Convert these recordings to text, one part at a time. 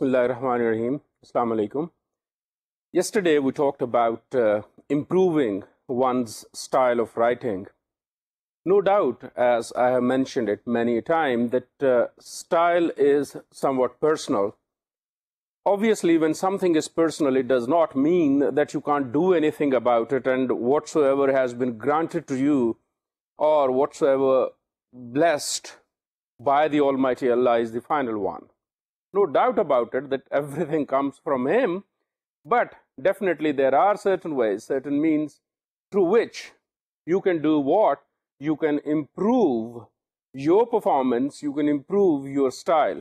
Bismillah ar-Rahman ar-Rahim. alaikum. Yesterday we talked about uh, improving one's style of writing. No doubt, as I have mentioned it many a time, that uh, style is somewhat personal. Obviously, when something is personal, it does not mean that you can't do anything about it and whatsoever has been granted to you or whatsoever blessed by the Almighty Allah is the final one no doubt about it that everything comes from him, but definitely there are certain ways, certain means through which you can do what? You can improve your performance, you can improve your style.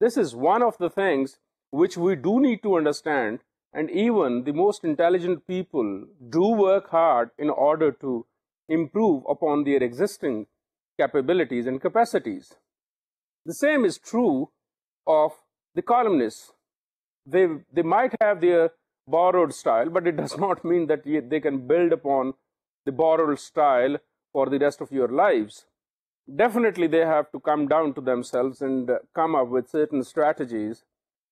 This is one of the things which we do need to understand and even the most intelligent people do work hard in order to improve upon their existing capabilities and capacities. The same is true of the columnists. They, they might have their borrowed style, but it does not mean that they can build upon the borrowed style for the rest of your lives. Definitely, they have to come down to themselves and come up with certain strategies,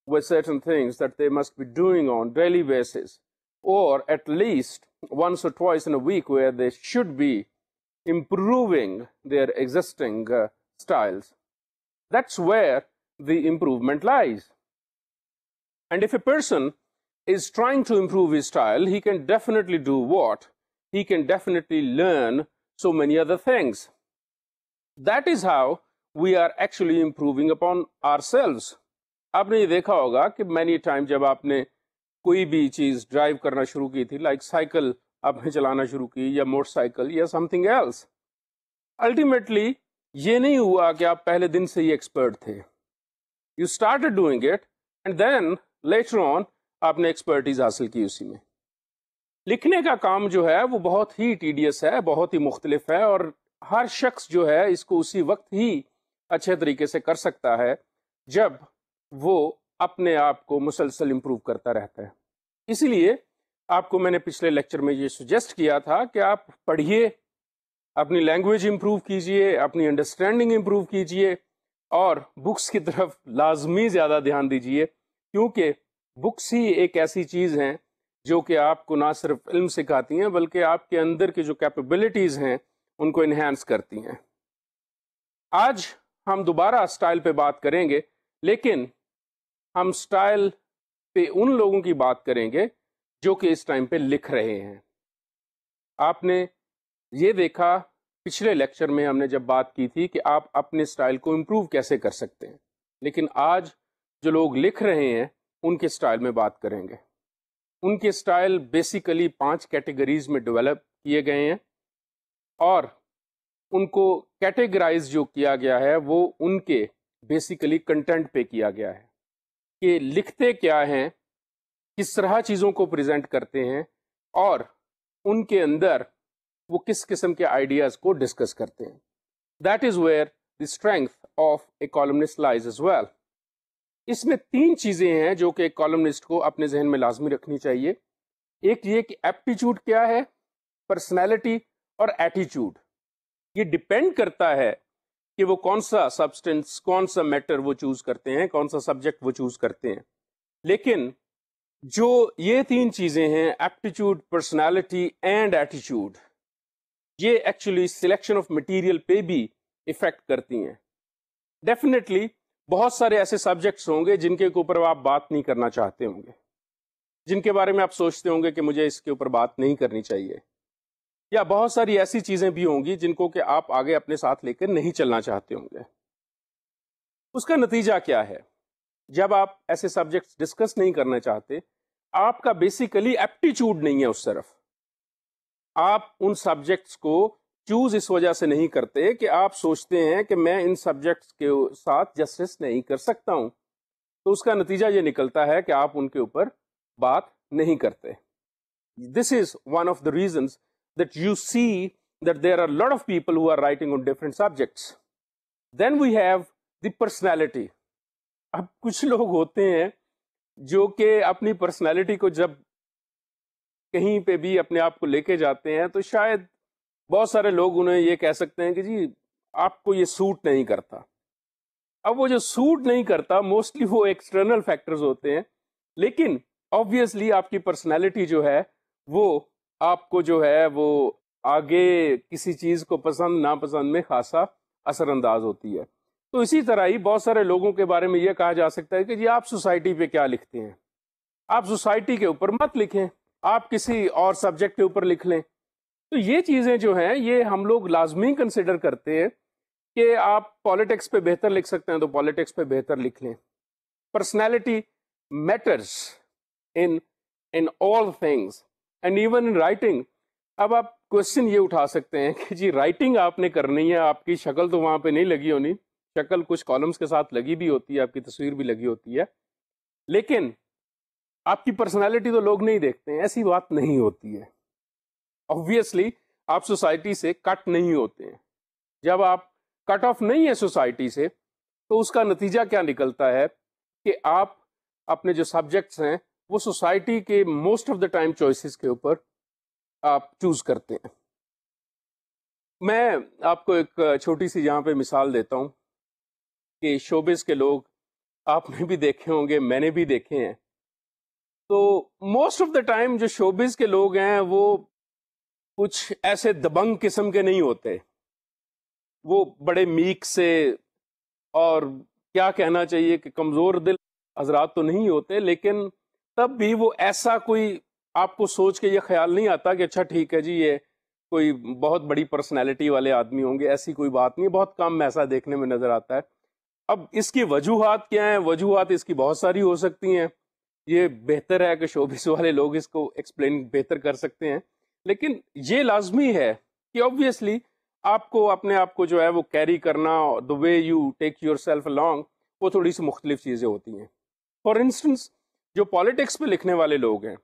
with certain things that they must be doing on daily basis, or at least once or twice in a week where they should be improving their existing uh, styles. That's where the improvement lies. And if a person is trying to improve his style, he can definitely do what? He can definitely learn so many other things. That is how we are actually improving upon ourselves. आपने ये देखा होगा कि many times जब आपने कोई भी चीज़ drive करना शुरू की थी like cycle आपने चलाना शुरू की या motorcycle या something else. Ultimately, ये नहीं हुआ कि आप पहले दिन से ही expert थे you start doing it and then later on आपने एक्सपर्टीज हासिल की उसी में लिखने का काम जो है वो बहुत ही टीडियस है बहुत ही मुख्तलिफ है और हर शख्स जो है इसको उसी वक्त ही अच्छे तरीके से कर सकता है जब वो अपने आप को मुसलसल इम्प्रूव करता रहता है इसलिए आपको मैंने पिछले लेक्चर में ये सुजेस्ट किया था कि आप पढ़िए अपनी लैंग्वेज इम्प्रूव कीजिए अपनी अंडरस्टैंडिंग इम्प्रूव कीजिए और बुक्स की तरफ लाजमी ज़्यादा ध्यान दीजिए क्योंकि बुक्स ही एक ऐसी चीज़ हैं जो कि आपको ना सिर्फ इल्म सिखाती हैं बल्कि आपके अंदर की जो कैपेबिलिटीज़ हैं उनको इन्हेंस करती हैं आज हम दोबारा स्टाइल पे बात करेंगे लेकिन हम स्टाइल पे उन लोगों की बात करेंगे जो कि इस टाइम पे लिख रहे हैं आपने ये देखा पिछले लेक्चर में हमने जब बात की थी कि आप अपने स्टाइल को इम्प्रूव कैसे कर सकते हैं लेकिन आज जो लोग लिख रहे हैं उनके स्टाइल में बात करेंगे उनके स्टाइल बेसिकली पांच कैटेगरीज में डेवलप किए गए हैं और उनको कैटेगराइज जो किया गया है वो उनके बेसिकली कंटेंट पे किया गया है कि लिखते क्या हैं किस तरह चीज़ों को प्रेजेंट करते हैं और उनके अंदर वो किस किस्म के आइडियाज को डिस्कस करते हैं that is where the strength of a columnist lies is well इसमें तीन चीजें हैं जो कि एक कॉलमनिस्ट को अपने जहन में लाजमी रखनी चाहिए एक ये कि एप्टीट्यूड क्या है पर्सनैलिटी और एटीट्यूड ये डिपेंड करता है कि वो कौन सा सब्सटेंस कौन सा मैटर वो चूज करते हैं कौन सा सब्जेक्ट वो चूज करते हैं लेकिन जो ये तीन चीजें हैं एप्टीट्यूड पर्सनैलिटी एंड एटीट्यूड ये एक्चुअली सिलेक्शन ऑफ मटेरियल पे भी इफेक्ट करती हैं डेफिनेटली बहुत सारे ऐसे सब्जेक्ट्स होंगे जिनके ऊपर आप बात नहीं करना चाहते होंगे जिनके बारे में आप सोचते होंगे कि मुझे इसके ऊपर बात नहीं करनी चाहिए या बहुत सारी ऐसी चीज़ें भी होंगी जिनको कि आप आगे अपने साथ लेकर नहीं चलना चाहते होंगे उसका नतीजा क्या है जब आप ऐसे सब्जेक्ट्स डिस्कस नहीं करना चाहते आपका बेसिकली एप्टीट्यूड नहीं है उस तरफ आप उन सब्जेक्ट्स को चूज इस वजह से नहीं करते कि आप सोचते हैं कि मैं इन सब्जेक्ट्स के साथ जस्टिस नहीं कर सकता हूं तो उसका नतीजा ये निकलता है कि आप उनके ऊपर बात नहीं करते this is one of the reason that you see that there are lot of people who are writing on different subjects then we have the personality अब कुछ लोग होते हैं जो कि अपनी पर्सनैलिटी को जब कहीं पे भी अपने आप को लेके जाते हैं तो शायद बहुत सारे लोग उन्हें ये कह सकते हैं कि जी आपको ये सूट नहीं करता अब वो जो सूट नहीं करता मोस्टली वो एक्सटर्नल फैक्टर्स होते हैं लेकिन ऑब्वियसली आपकी पर्सनैलिटी जो है वो आपको जो है वो आगे किसी चीज़ को पसंद नापसंद में खासा असरअंदाज होती है तो इसी तरह ही बहुत सारे लोगों के बारे में यह कहा जा सकता है कि जी आप सोसाइटी पे क्या लिखते हैं आप सोसाइटी के ऊपर मत लिखें आप किसी और सब्जेक्ट के ऊपर लिख लें तो ये चीज़ें जो हैं ये हम लोग लाजमी कंसिडर करते हैं कि आप पॉलिटिक्स पे बेहतर लिख सकते हैं तो पॉलिटिक्स पे बेहतर लिख लें personality matters in in all things and even in writing अब आप क्वेश्चन ये उठा सकते हैं कि जी राइटिंग आपने करनी है आपकी शक्ल तो वहाँ पे नहीं लगी होनी शक्ल कुछ कॉलम्स के साथ लगी भी होती है आपकी तस्वीर भी लगी होती है लेकिन आपकी पर्सनालिटी तो लोग नहीं देखते हैं ऐसी बात नहीं होती है ऑब्वियसली आप सोसाइटी से कट नहीं होते हैं जब आप कट ऑफ नहीं है सोसाइटी से तो उसका नतीजा क्या निकलता है कि आप अपने जो सब्जेक्ट्स हैं वो सोसाइटी के most of the time choices के ऊपर आप चूज करते हैं मैं आपको एक छोटी सी यहाँ पे मिसाल देता हूँ कि शोबिस के लोग आपने भी देखे होंगे मैंने भी देखे हैं तो मोस्ट ऑफ द टाइम जो शोबिज़ के लोग हैं वो कुछ ऐसे दबंग किस्म के नहीं होते वो बड़े मीक से और क्या कहना चाहिए कि कमज़ोर दिल हजरात तो नहीं होते लेकिन तब भी वो ऐसा कोई आपको सोच के ये ख्याल नहीं आता कि अच्छा ठीक है जी ये कोई बहुत बड़ी पर्सनैलिटी वाले आदमी होंगे ऐसी कोई बात नहीं बहुत कम ऐसा देखने में नज़र आता है अब इसकी वजूहत क्या हैं वजूहत इसकी बहुत सारी हो सकती हैं ये बेहतर है कि शोबिस वाले लोग इसको एक्सप्लेन बेहतर कर सकते हैं लेकिन ये लाजमी है कि ऑब्वियसली आपको अपने आप को जो है वो कैरी करना the way you take yourself along वो थोड़ी सी मुख्तलिफ चीज़ें होती हैं फॉर इंस्टेंस जो पॉलिटिक्स पे लिखने वाले लोग हैं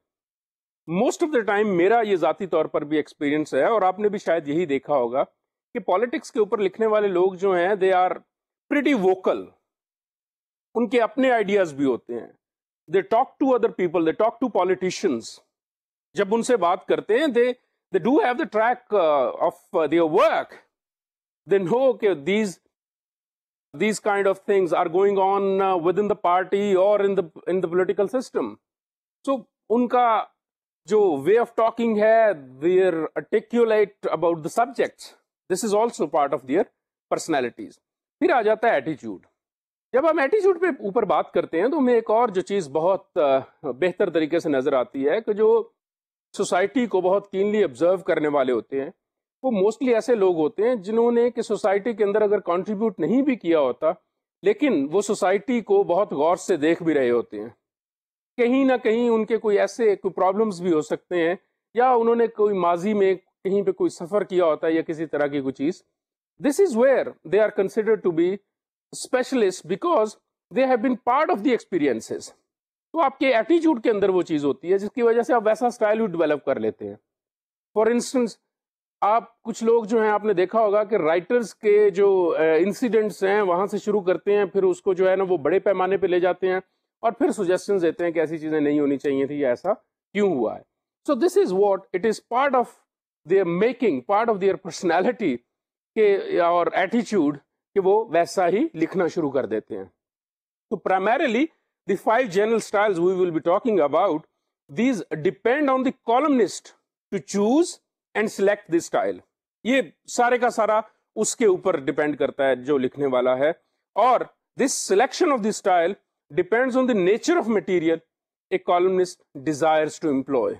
मोस्ट ऑफ द टाइम मेरा ये जतीी तौर पर भी एक्सपीरियंस है और आपने भी शायद यही देखा होगा कि पॉलिटिक्स के ऊपर लिखने वाले लोग जो हैं दे आर प्रिटी वोकल उनके अपने आइडियाज़ भी होते हैं They talk to other people. They talk to politicians. जब उनस बात करत हददड have the track of their uh, their work. They know okay these kind of things are going on uh, within the party or in the in the political system so unka jo way of talking hai they're articulate about the subjects this is also part of their personalities फिर आ जाता है attitude जब हम attitude पे ऊपर बात करते हैं तो हमें एक और जो चीज़ बहुत बेहतर तरीके से नज़र आती है कि जो सोसाइटी को बहुत क्लीनली ऑब्जर्व करने वाले होते हैं वो मोस्टली ऐसे लोग होते हैं जिन्होंने कि सोसाइटी के अंदर अगर कंट्रीब्यूट नहीं भी किया होता लेकिन वो सोसाइटी को बहुत गौर से देख भी रहे होते हैं कहीं ना कहीं उनके कोई ऐसे कोई प्रॉब्लम्स भी हो सकते हैं या उन्होंने कोई माजी में कहीं पे कोई सफ़र किया होता है या किसी तरह की कोई चीज़ this is where they are consider to be specialists because they have been part of the experiences. तो आपके एटीट्यूड के अंदर वो चीज़ होती है जिसकी वजह से आप वैसा स्टाइल भी डेवलप कर लेते हैं फॉर इंस्टेंस आप कुछ लोग जो हैं आपने देखा होगा कि राइटर्स के जो इंसिडेंट्स हैं वहाँ से शुरू करते हैं फिर उसको जो है ना वो बड़े पैमाने पे ले जाते हैं और फिर सुजेशन देते हैं कि ऐसी चीज़ें नहीं होनी चाहिए थी या ऐसा क्यों हुआ है so this is what it is part of their making part of their personality के और एटीट्यूड कि वो वैसा ही लिखना शुरू कर देते हैं तो primarily the five general styles we will be talking about these depend on the columnist to choose and select this style ये सारे का सारा उसके ऊपर डिपेंड करता है जो लिखने वाला है और this selection of the style depends on the nature of material a columnist desires to employ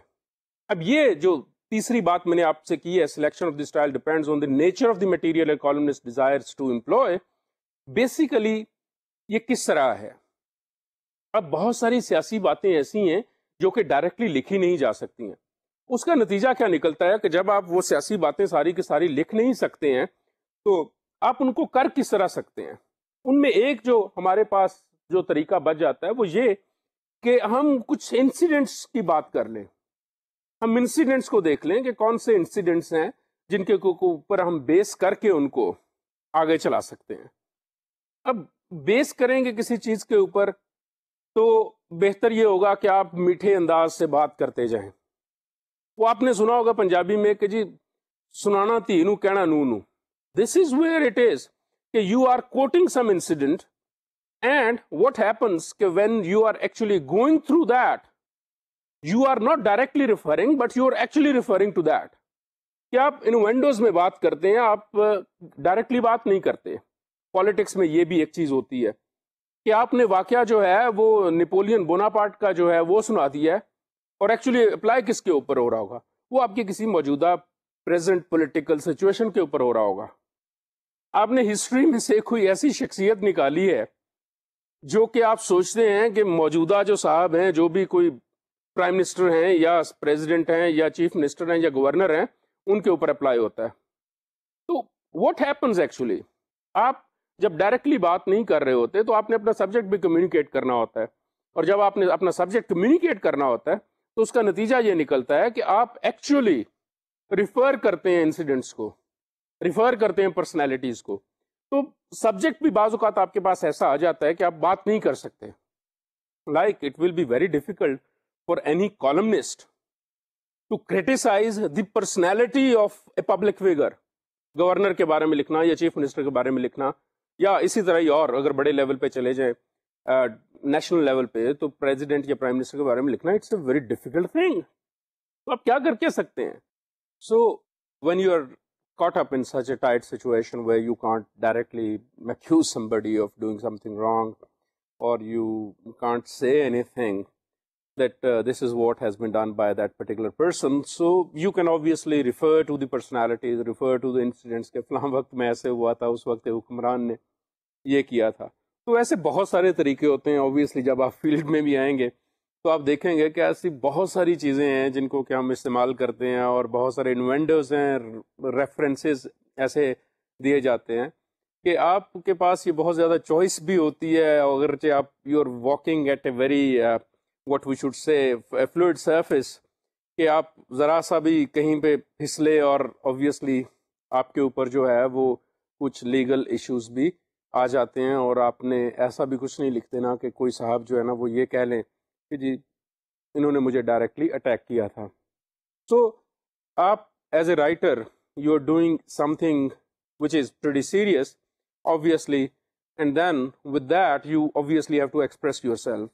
अब ये जो तीसरी बात मैंने आपसे की है selection of the style depends on the nature of the material and columnist desires to employ basically ये किस तरह है अब बहुत सारी सियासी बातें ऐसी हैं जो कि डायरेक्टली लिखी नहीं जा सकती हैं उसका नतीजा क्या निकलता है कि जब आप वो सियासी बातें सारी की सारी लिख नहीं सकते हैं तो आप उनको कर किस तरह सकते हैं उनमें एक जो हमारे पास जो तरीका बच जाता है वो ये कि हम कुछ इंसिडेंट्स की बात कर लें हम इंसिडेंट्स को देख लें कि कौन से इंसिडेंट्स हैं जिनके ऊपर हम बेस करके उनको आगे चला सकते हैं अब बेस करेंगे किसी चीज़ के ऊपर तो बेहतर ये होगा कि आप मीठे अंदाज से बात करते जाएं वो आपने सुना होगा पंजाबी में कि जी सुनाना थी नू कहना नू नू this is where it is कि you are quoting some incident and what happens कि when you are actually going through that you are not directly referring but you are actually referring to that क्या आप इन Windows में बात करते हैं आप directly बात नहीं करते पॉलिटिक्स में ये भी एक चीज होती है कि आपने वाक्य जो है वो नेपोलियन बोनापार्ट का जो है वो सुना दिया है और एक्चुअली अप्लाई किसके ऊपर हो रहा होगा वो आपके किसी मौजूदा प्रेजेंट पॉलिटिकल सिचुएशन के ऊपर हो रहा होगा आपने हिस्ट्री में से कोई ऐसी शख्सियत निकाली है जो कि आप सोचते हैं कि मौजूदा जो साहब हैं जो भी कोई प्राइम मिनिस्टर हैं या प्रेसिडेंट हैं या चीफ मिनिस्टर हैं या गवर्नर हैं उनके ऊपर अप्लाई होता है तो व्हाट हैपन्स एक्चुअली आप जब डायरेक्टली बात नहीं कर रहे होते तो आपने अपना सब्जेक्ट भी कम्युनिकेट करना होता है और जब आपने अपना सब्जेक्ट कम्युनिकेट करना होता है तो उसका नतीजा ये निकलता है कि आप एक्चुअली रिफर करते हैं इंसिडेंट्स को रिफर करते हैं पर्सनैलिटीज़ को तो सब्जेक्ट भी बाज़ात आपके पास ऐसा आ जाता है कि आप बात नहीं कर सकते like it will be very difficult for any columnist to criticize the personality of a public figure governor के बारे में लिखना या चीफ मिनिस्टर के बारे में लिखना या इसी तरह ही और अगर बड़े लेवल पे चले जाएं नेशनल लेवल पे तो प्रेसिडेंट या प्राइम मिनिस्टर के बारे में लिखना it's a very difficult thing तो आप क्या करके सकते हैं सो when you are caught up in such a tight situation where you can't directly accuse somebody of doing something wrong or you can't say anything that uh, this is what has been done by that particular person. So you can obviously refer to the personalities, refer to the incidents के फलाम वक्त में ऐसे हुआ था उस वक्त हुक्मरान ने ये किया था तो ऐसे बहुत सारे तरीके होते हैं ऑब्वियसली जब आप फील्ड में भी आएंगे तो आप देखेंगे कि ऐसी बहुत सारी चीज़ें हैं जिनको कि हम इस्तेमाल करते हैं और बहुत सारे इन्वेंडर्स हैं रेफरेंसेस ऐसे दिए जाते हैं कि आपके पास ये बहुत ज़्यादा चॉइस भी होती है अगरचे आप you are walking at a very what we should say fluid surface कि आप ज़रा सा भी कहीं पर फिसले और ऑब्वियसली आपके ऊपर जो है वो कुछ लीगल इश्यूज भी आ जाते हैं और आपने ऐसा भी कुछ नहीं लिख देना कि कोई साहब जो है ना वो ये कह लें कि जी इन्होंने मुझे डायरेक्टली अटैक किया था सो so, आप as a writer you are doing something which is pretty serious obviously and then with that you obviously have to express yourself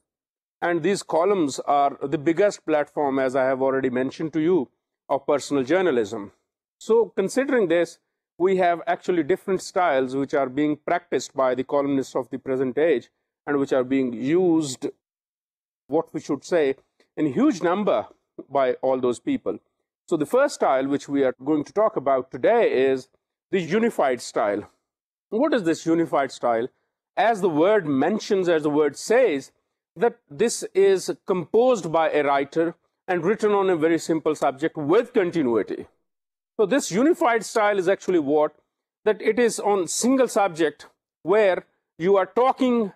And these columns are the biggest platform, as I have already mentioned to you, of personal journalism. So considering this, we have actually different styles which are being practiced by the columnists of the present age and which are being used, what we should say, in huge number by all those people. So the first style which we are going to talk about today is the unified style. What is this unified style? As the word mentions, as the word says, that this is composed by a writer and written on a very simple subject with continuity. So this unified style is actually what? That it is on single subject where you are talking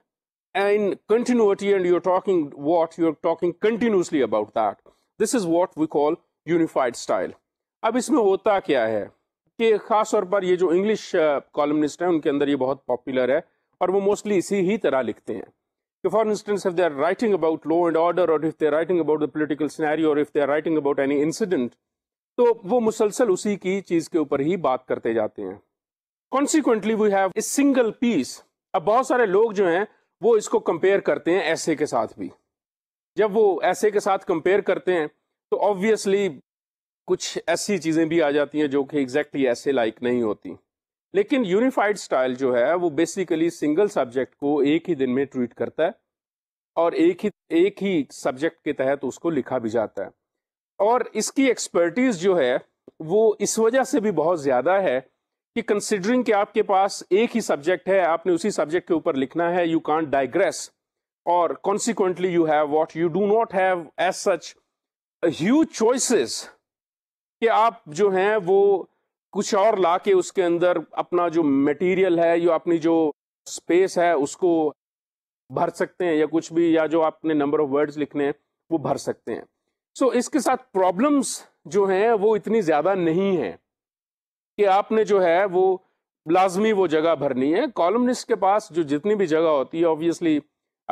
in continuity and you're talking what? You're talking continuously about that. This is what we call unified style. अब इसमें होता क्या है कि खास तौर पर ये जो इंग्लिश कॉलमनिस्ट uh, हैं उनके अंदर ये बहुत है और वो इसी ही तरह लिखते हैं So for instance, if they're writing about law and order or if they're writing about the political scenario or if they're writing about any incident, तो वो मुसलसल उसी की चीज के ऊपर ही बात करते जाते हैं consequently we have a single piece अब बहुत सारे लोग जो हैं वो इसको कंपेयर करते हैं ऐसे के साथ भी जब वो ऐसे के साथ कंपेयर करते हैं तो ऑब्वियसली कुछ ऐसी चीज़ें भी आ जाती हैं जो कि एग्जैक्टली exactly ऐसे लाइक नहीं होती लेकिन यूनिफाइड स्टाइल जो है वो बेसिकली सिंगल सब्जेक्ट को एक ही दिन में ट्रीट करता है और एक ही एक ही सब्जेक्ट के तहत उसको लिखा भी जाता है और इसकी एक्सपर्टीज जो है वो इस वजह से भी बहुत ज़्यादा है कि कंसिडरिंग कि आपके पास एक ही सब्जेक्ट है आपने उसी सब्जेक्ट के ऊपर लिखना है यू कॉन्ट डाइग्रेस और consequently you have what you do not have as such huge choices कि आप जो हैं वो कुछ और ला के उसके अंदर अपना जो मटेरियल है या अपनी जो स्पेस है उसको भर सकते हैं या कुछ भी या जो आपने नंबर ऑफ वर्ड्स लिखने हैं वो भर सकते हैं सो so, इसके साथ प्रॉब्लम्स जो हैं वो इतनी ज़्यादा नहीं है कि आपने जो है वो लाजमी वो जगह भरनी है कॉलमनिस्ट के पास जो जितनी भी जगह होती है ऑब्वियसली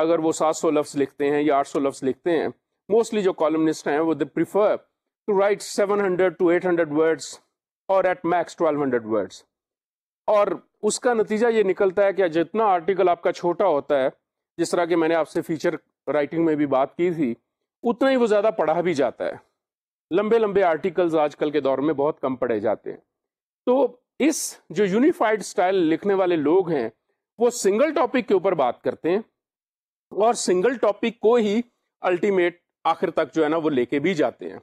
अगर वो 700 लफ्ज़ लिखते हैं या 800 लफ्स लिखते हैं मोस्टली जो कॉलमनिस्ट हैं वो they prefer to write 700 to 800 words और एट मैक्स 1200 वर्ड्स और उसका नतीजा ये निकलता है कि जितना आर्टिकल आपका छोटा होता है जिस तरह के मैंने आपसे फीचर राइटिंग में भी बात की थी उतना ही वो ज़्यादा पढ़ा भी जाता है लंबे लंबे आर्टिकल्स आजकल के दौर में बहुत कम पढ़े जाते हैं तो इस जो यूनिफाइड स्टाइल लिखने वाले लोग हैं वो सिंगल टॉपिक के ऊपर बात करते हैं और सिंगल टॉपिक को ही अल्टीमेट आखिर तक जो है ना वो लेके भी जाते हैं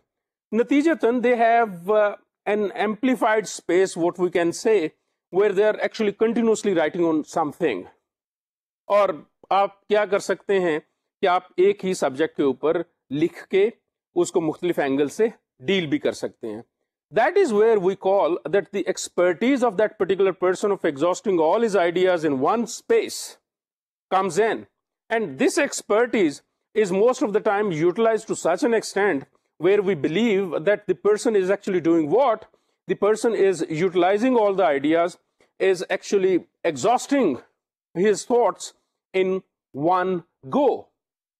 नतीजतन they have an amplified space, what we can say, where they are actually continuously writing on something. Or aap kya kar sakte hain, ki aap ek hi subject ke upar likh ke, usko mukhtalif angle That is where we call that the expertise of that particular person of exhausting all his ideas in one space comes in. And this expertise is most of the time utilized to such an extent where we believe that the person is actually doing what? The person is utilizing all the ideas, is actually exhausting his thoughts in one go.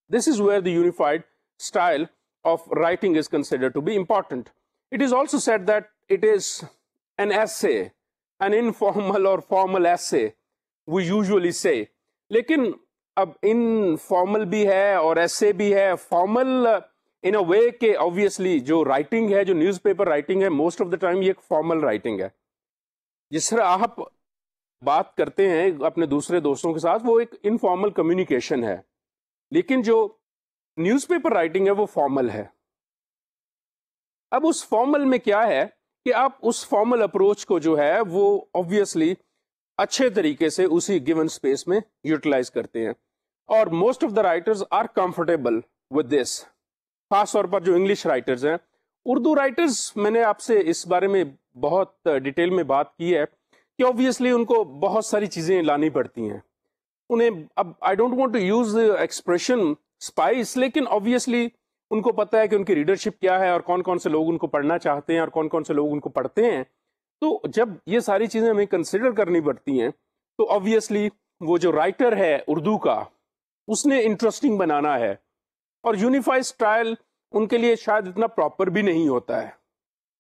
This is where the unified style of writing is considered to be important. It is also said that it is an essay, an informal or formal essay, we usually say. लेकिन अब informal भी है और ऐसे भी है formal इन अ वे के obviously जो राइटिंग है जो न्यूज़पेपर राइटिंग है मोस्ट ऑफ द टाइम ये एक फॉर्मल राइटिंग है जिस तरह आप बात करते हैं अपने दूसरे दोस्तों के साथ वो एक इनफॉर्मल कम्युनिकेशन है लेकिन जो न्यूज़पेपर राइटिंग है वो फॉर्मल है अब उस फॉर्मल में क्या है कि आप उस फॉर्मल अप्रोच को जो है वो ऑब्वियसली अच्छे तरीके से उसी गिवन स्पेस में यूटिलाइज करते हैं और most of the writers are comfortable with this खास तौर पर जो इंग्लिश राइटर्स हैं उर्दू राइटर्स मैंने आपसे इस बारे में बहुत डिटेल में बात की है कि ऑब्वियसली उनको बहुत सारी चीज़ें लानी पड़ती हैं उन्हें अब I don't want to use expression spice लेकिन ऑब्वियसली उनको पता है कि उनकी रीडरशिप क्या है और कौन कौन से लोग उनको पढ़ना चाहते हैं और कौन कौन से लोग उनको पढ़ते हैं तो जब ये सारी चीज़ें हमें कंसिडर करनी पड़ती हैं तो ऑब्वियसली वो जो राइटर है उर्दू का उसने इंटरेस्टिंग बनाना है और यूनिफाइड स्टाइल उनके लिए शायद इतना प्रॉपर भी नहीं होता है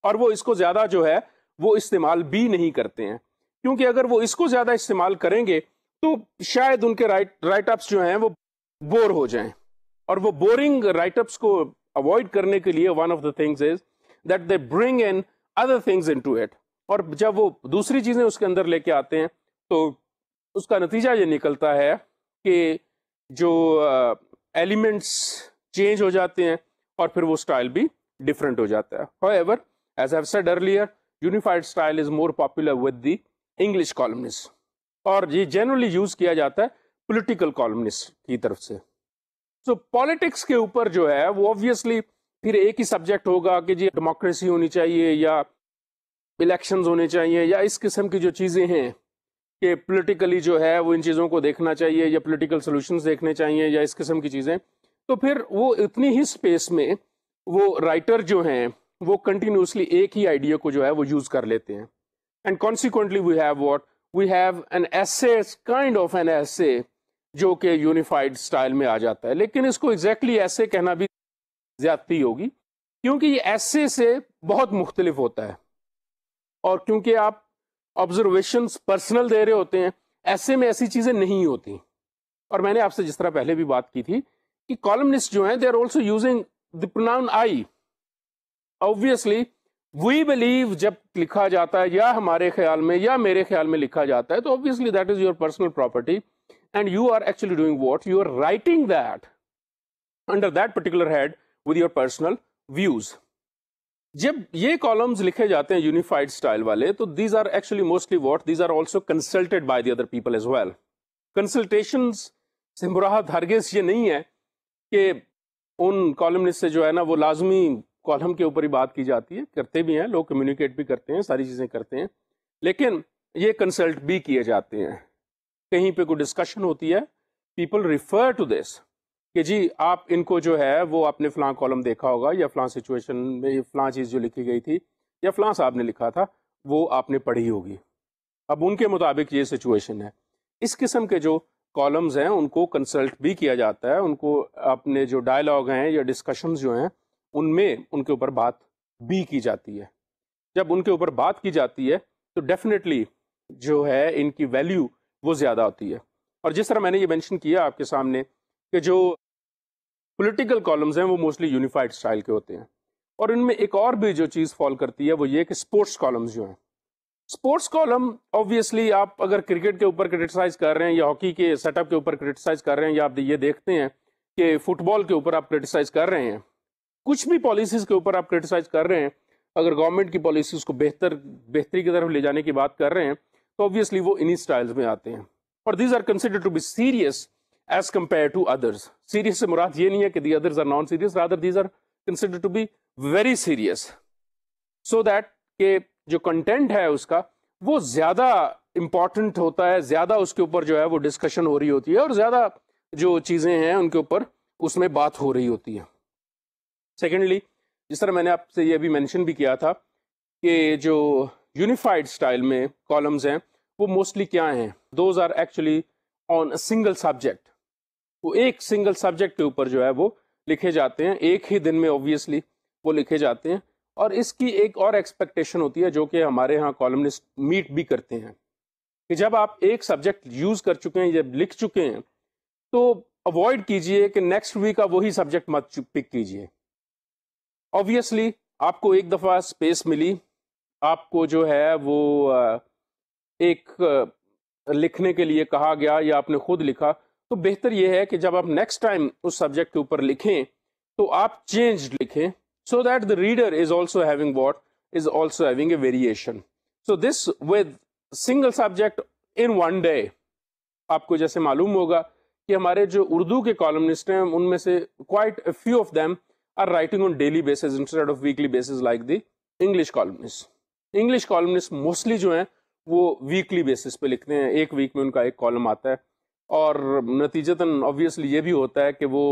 और वो इसको ज़्यादा जो है वो इस्तेमाल भी नहीं करते हैं क्योंकि अगर वो इसको ज़्यादा इस्तेमाल करेंगे तो शायद उनके राइट राइट अप्स जो हैं वो बोर हो जाएं और वो बोरिंग राइट अप्स को अवॉइड करने के लिए one of the things is that they bring in other things into it और जब वो दूसरी चीज़ें उसके अंदर लेके आते हैं तो उसका नतीजा ये निकलता है कि जो एलिमेंट्स uh, चेंज हो जाते हैं और फिर वो स्टाइल भी डिफरेंट हो जाता है ever as i've said earlier unified style is more popular with the English columnists और ये जनरली यूज किया जाता है पोलिटिकल कॉलमनिस्ट की तरफ से सो so, पॉलिटिक्स के ऊपर जो है वो ऑब्वियसली फिर एक ही सब्जेक्ट होगा कि जी डेमोक्रेसी होनी चाहिए या इलेक्शंस होने चाहिए या इस किस्म की जो चीज़ें हैं कि पॉलिटिकली जो है वो इन चीज़ों को देखना चाहिए या पॉलिटिकल सॉल्यूशंस देखने चाहिए या इस किस्म की चीज़ें तो फिर वो इतनी ही स्पेस में वो राइटर जो हैं वो कंटिन्यूसली एक ही आइडिया को जो है वो यूज कर लेते हैं and consequently we have what we have an essay kind of an essay जो कि यूनिफाइड स्टाइल में आ जाता है लेकिन इसको एग्जैक्टली exactly ऐसे कहना भी ज्यादती होगी क्योंकि ये ऐसे से बहुत मुख्तलिफ होता है और क्योंकि आप ऑब्जर्वेशन पर्सनल दे रहे होते हैं ऐसे में ऐसी चीज़ें नहीं होती और मैंने आपसे जिस तरह पहले भी बात की थी कि कॉलमनिस्ट जो हैं they are also using the pronoun I obviously we believe जब लिखा जाता है या हमारे ख्याल में या मेरे ख्याल में लिखा जाता है तो obviously that is your personal property and you are actually doing what you are writing that under that particular head with your personal views जब ये कॉलम्स लिखे जाते हैं यूनिफाइड स्टाइल वाले तो these are actually mostly what these are also consulted by the other people as well consultation से मुराद हरगेज ये नहीं है कि उन कॉलमनिस्ट से जो है ना वो लाजमी कॉलम के ऊपर ही बात की जाती है करते भी हैं लोग कम्युनिकेट भी करते हैं सारी चीज़ें करते हैं लेकिन ये कंसल्ट भी किए जाते हैं कहीं पे कोई डिस्कशन होती है पीपल रिफर टू दिस कि जी आप इनको जो है वो आपने फ़लाँ कॉलम देखा होगा या फ़लाँ सिचुएशन में फ़लाँ चीज़ जो लिखी गई थी या फ़लाँ साहब ने लिखा था वो आपने पढ़ी होगी अब उनके मुताबिक ये सिचुएशन है इस किस्म के जो कॉलम्स हैं उनको कंसल्ट भी किया जाता है उनको अपने जो डायलॉग हैं या डिस्कशंस जो हैं उनमें उनके ऊपर बात भी की जाती है जब उनके ऊपर बात की जाती है तो डेफिनेटली जो है इनकी वैल्यू वो ज़्यादा होती है और जिस तरह मैंने ये मेंशन किया आपके सामने कि जो पॉलिटिकल कॉलम्स हैं वो मोस्टली यूनिफाइड स्टाइल के होते हैं और इनमें एक और भी जो चीज़ फॉल करती है वो ये कि स्पोर्ट्स कॉलम्स जो हैं स्पोर्ट्स कॉलम ऑब्वियसली आप अगर क्रिकेट के ऊपर क्रिटिसाइज कर रहे हैं या हॉकी के सेटअप के ऊपर क्रिटिसाइज कर रहे हैं या आप ये देखते हैं कि फुटबॉल के ऊपर आप क्रिटिसाइज कर रहे हैं कुछ भी पॉलिसीज़ के ऊपर आप क्रिटिसाइज कर रहे हैं अगर गवर्नमेंट की पॉलिसीज़ को बेहतर बेहतरी की तरफ ले जाने की बात कर रहे हैं तो ऑब्वियसली वो इन्हीं स्टाइल्स में आते हैं और these are consider to be serious as compare to others serious से मुराद ये नहीं है कि the others are non serious rather these are consider to be very serious so that के जो कंटेंट है उसका वो ज़्यादा इम्पॉर्टेंट होता है ज़्यादा उसके ऊपर जो है वो डिस्कशन हो रही होती है और ज़्यादा जो चीज़ें हैं उनके ऊपर उसमें बात हो रही होती है सेकेंडली जिस तरह मैंने आपसे ये भी मैंशन भी किया था कि जो यूनिफाइड स्टाइल में कॉलम्स हैं वो मोस्टली क्या हैं those are actually on single subject वो एक सिंगल सब्जेक्ट के ऊपर जो है वो लिखे जाते हैं एक ही दिन में ऑब्वियसली वो लिखे जाते हैं और इसकी एक और एक्सपेक्टेशन होती है जो कि हमारे यहाँ कॉलमनिस्ट मीट भी करते हैं कि जब आप एक सब्जेक्ट यूज़ कर चुके हैं जब लिख चुके हैं तो अवॉइड कीजिए कि नेक्स्ट वीक का वही सब्जेक्ट मत पिक कीजिए ऑब्वियसली आपको एक दफ़ा स्पेस मिली आपको जो है वो एक लिखने के लिए कहा गया या आपने खुद लिखा तो बेहतर यह है कि जब आप नेक्स्ट टाइम उस सब्जेक्ट के ऊपर लिखें तो आप चेंज लिखें so that the reader is also having what is also having a variation so this with single subject in one day आपको जैसे मालूम होगा कि हमारे जो उर्दू के कॉलमनिस्ट हैं उनमें से quite a few of them are writing on daily basis instead of weekly basis like the English columnist English columnist mostly जो हैं वो वीकली बेसिस पे लिखते हैं एक वीक में उनका एक कॉलम आता है और नतीजतन ऑब्वियसली ये भी होता है कि वो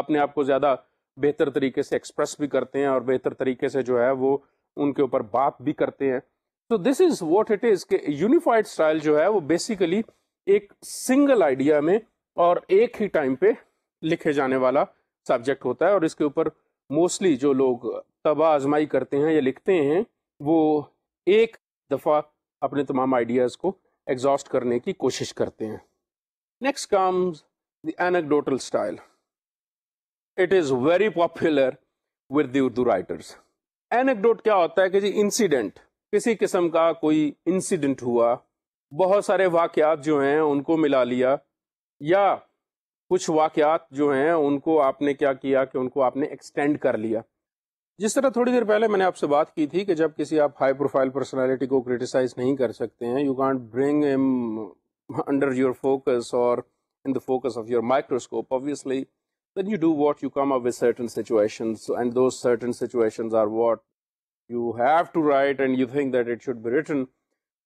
अपने आप को ज़्यादा बेहतर तरीके से एक्सप्रेस भी करते हैं और बेहतर तरीके से जो है वो उनके ऊपर बात भी करते हैं तो this is what it is के यूनिफाइड स्टाइल जो है वो बेसिकली एक सिंगल आइडिया में और एक ही टाइम पे लिखे जाने वाला सब्जेक्ट होता है और इसके ऊपर मोस्टली जो लोग तबाह आजमाई करते हैं या लिखते हैं वो एक दफ़ा अपने तमाम आइडियाज़ को एग्जॉस्ट करने की कोशिश करते हैं next comes the anecdotal style it is very popular with Urdu writers anecdote क्या होता है कि जी इंसिडेंट किसी किस्म का कोई इंसिडेंट हुआ बहुत सारे वाकयात जो हैं उनको मिला लिया या कुछ वाकयात जो हैं उनको आपने क्या किया कि उनको आपने एक्सटेंड कर लिया जिस तरह थोड़ी देर पहले मैंने आपसे बात की थी कि जब किसी आप हाई प्रोफाइल पर्सनैलिटी को क्रिटिसाइज नहीं कर सकते हैं you can't bring M under your focus और in the focus of your microscope obviously then you do what you come up with certain situations and those certain situations are what you have to write and you think that it should be written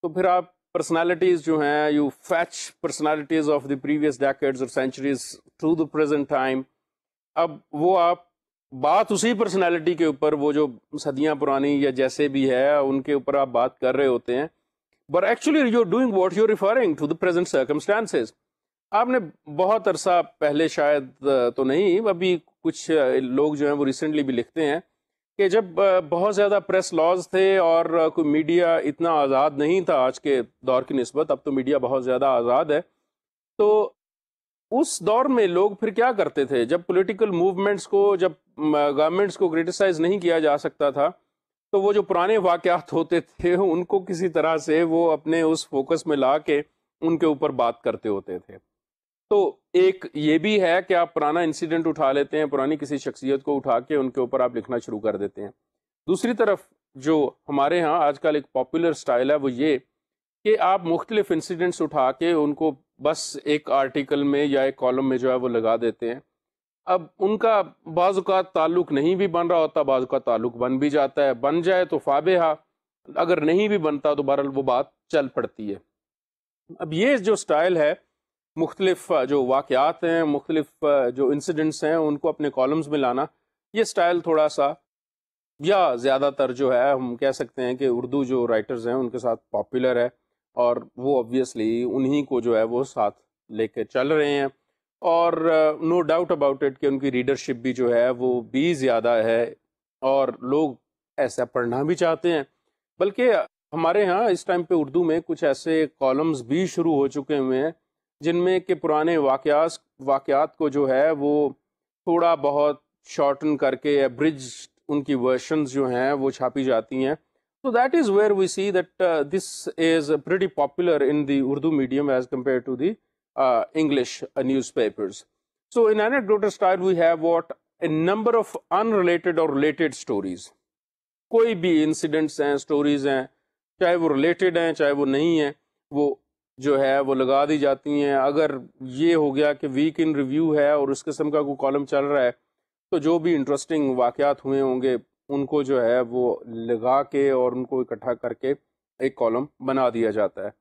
तो फिर आप personalities जो हैं you fetch personalities of the previous decades or centuries to the present time अब वो आप बात उसी पर्सनालिटी के ऊपर वो जो सदियां पुरानी या जैसे भी है उनके ऊपर आप बात कर रहे होते हैं but actually you are doing what you referring to the present circumstances आपने बहुत अरसा पहले शायद तो नहीं अभी कुछ लोग जो हैं वो रिसेंटली भी लिखते हैं कि जब बहुत ज़्यादा प्रेस लॉज थे और कोई मीडिया इतना आज़ाद नहीं था आज के दौर की नस्बत अब तो मीडिया बहुत ज़्यादा आज़ाद है तो उस दौर में लोग फिर क्या करते थे जब पॉलिटिकल मूवमेंट्स को जब गवर्नमेंट्स को क्रिटिसाइज नहीं किया जा सकता था तो वो जो पुराने वाक़ होते थे उनको किसी तरह से वो अपने उस फोकस में ला के उनके ऊपर बात करते होते थे तो एक ये भी है कि आप पुराना इंसिडेंट उठा लेते हैं पुरानी किसी शख्सियत को उठा के उनके ऊपर आप लिखना शुरू कर देते हैं दूसरी तरफ जो हमारे यहाँ आजकल एक पॉपुलर स्टाइल है वो ये कि आप मुख्तलिफ इंसिडेंट्स उठा के उनको बस एक आर्टिकल में या एक कॉलम में जो है वो लगा देते हैं अब उनका का ताल्लुक नहीं भी बन रहा होता का ताल्लुक बन भी जाता है बन जाए तो हा अगर नहीं भी बनता तो बहरल वो बात चल पड़ती है अब ये जो स्टाइल है मुख्तलिफ जो वाक़ात हैं मुख्तलफ जो इंसिडेंट्स हैं उनको अपने कॉलम्स में लाना ये स्टाइल थोड़ा सा या ज़्यादातर जो है हम कह सकते हैं कि उर्दू जो राइटर्स हैं उनके साथ पॉपुलर है और वो ऑबियसली उन्हीं को जो है वो साथ ले कर चल रहे हैं और नो डाउट अबाउट इट कि उनकी रीडरशिप भी जो है वो भी ज़्यादा है और लोग ऐसा पढ़ना भी चाहते हैं बल्कि हमारे यहाँ इस टाइम पे उर्दू में कुछ ऐसे कॉलम्स भी शुरू हो चुके हुए हैं जिनमें के पुराने वाक्यास वाक़ात को जो है वो थोड़ा बहुत शॉर्टन करके ब्रिज उनकी वर्शन जो हैं वो छापी जाती हैं तो that is where we see that this is pretty popular in the Urdu medium as compare to the English newspapers so in an anecdotal style we have what a number of unrelated or related stories कोई भी incidents हैं stories हैं चाहे वो related हैं चाहे वो नहीं हैं वो जो है वो लगा दी जाती हैं अगर ये हो गया कि वीक इन रिव्यू है और उस किस्म का कोई कॉलम चल रहा है तो जो भी इंटरेस्टिंग वाक़ात हुए होंगे उनको जो है वो लगा के और उनको इकट्ठा करके एक कॉलम बना दिया जाता है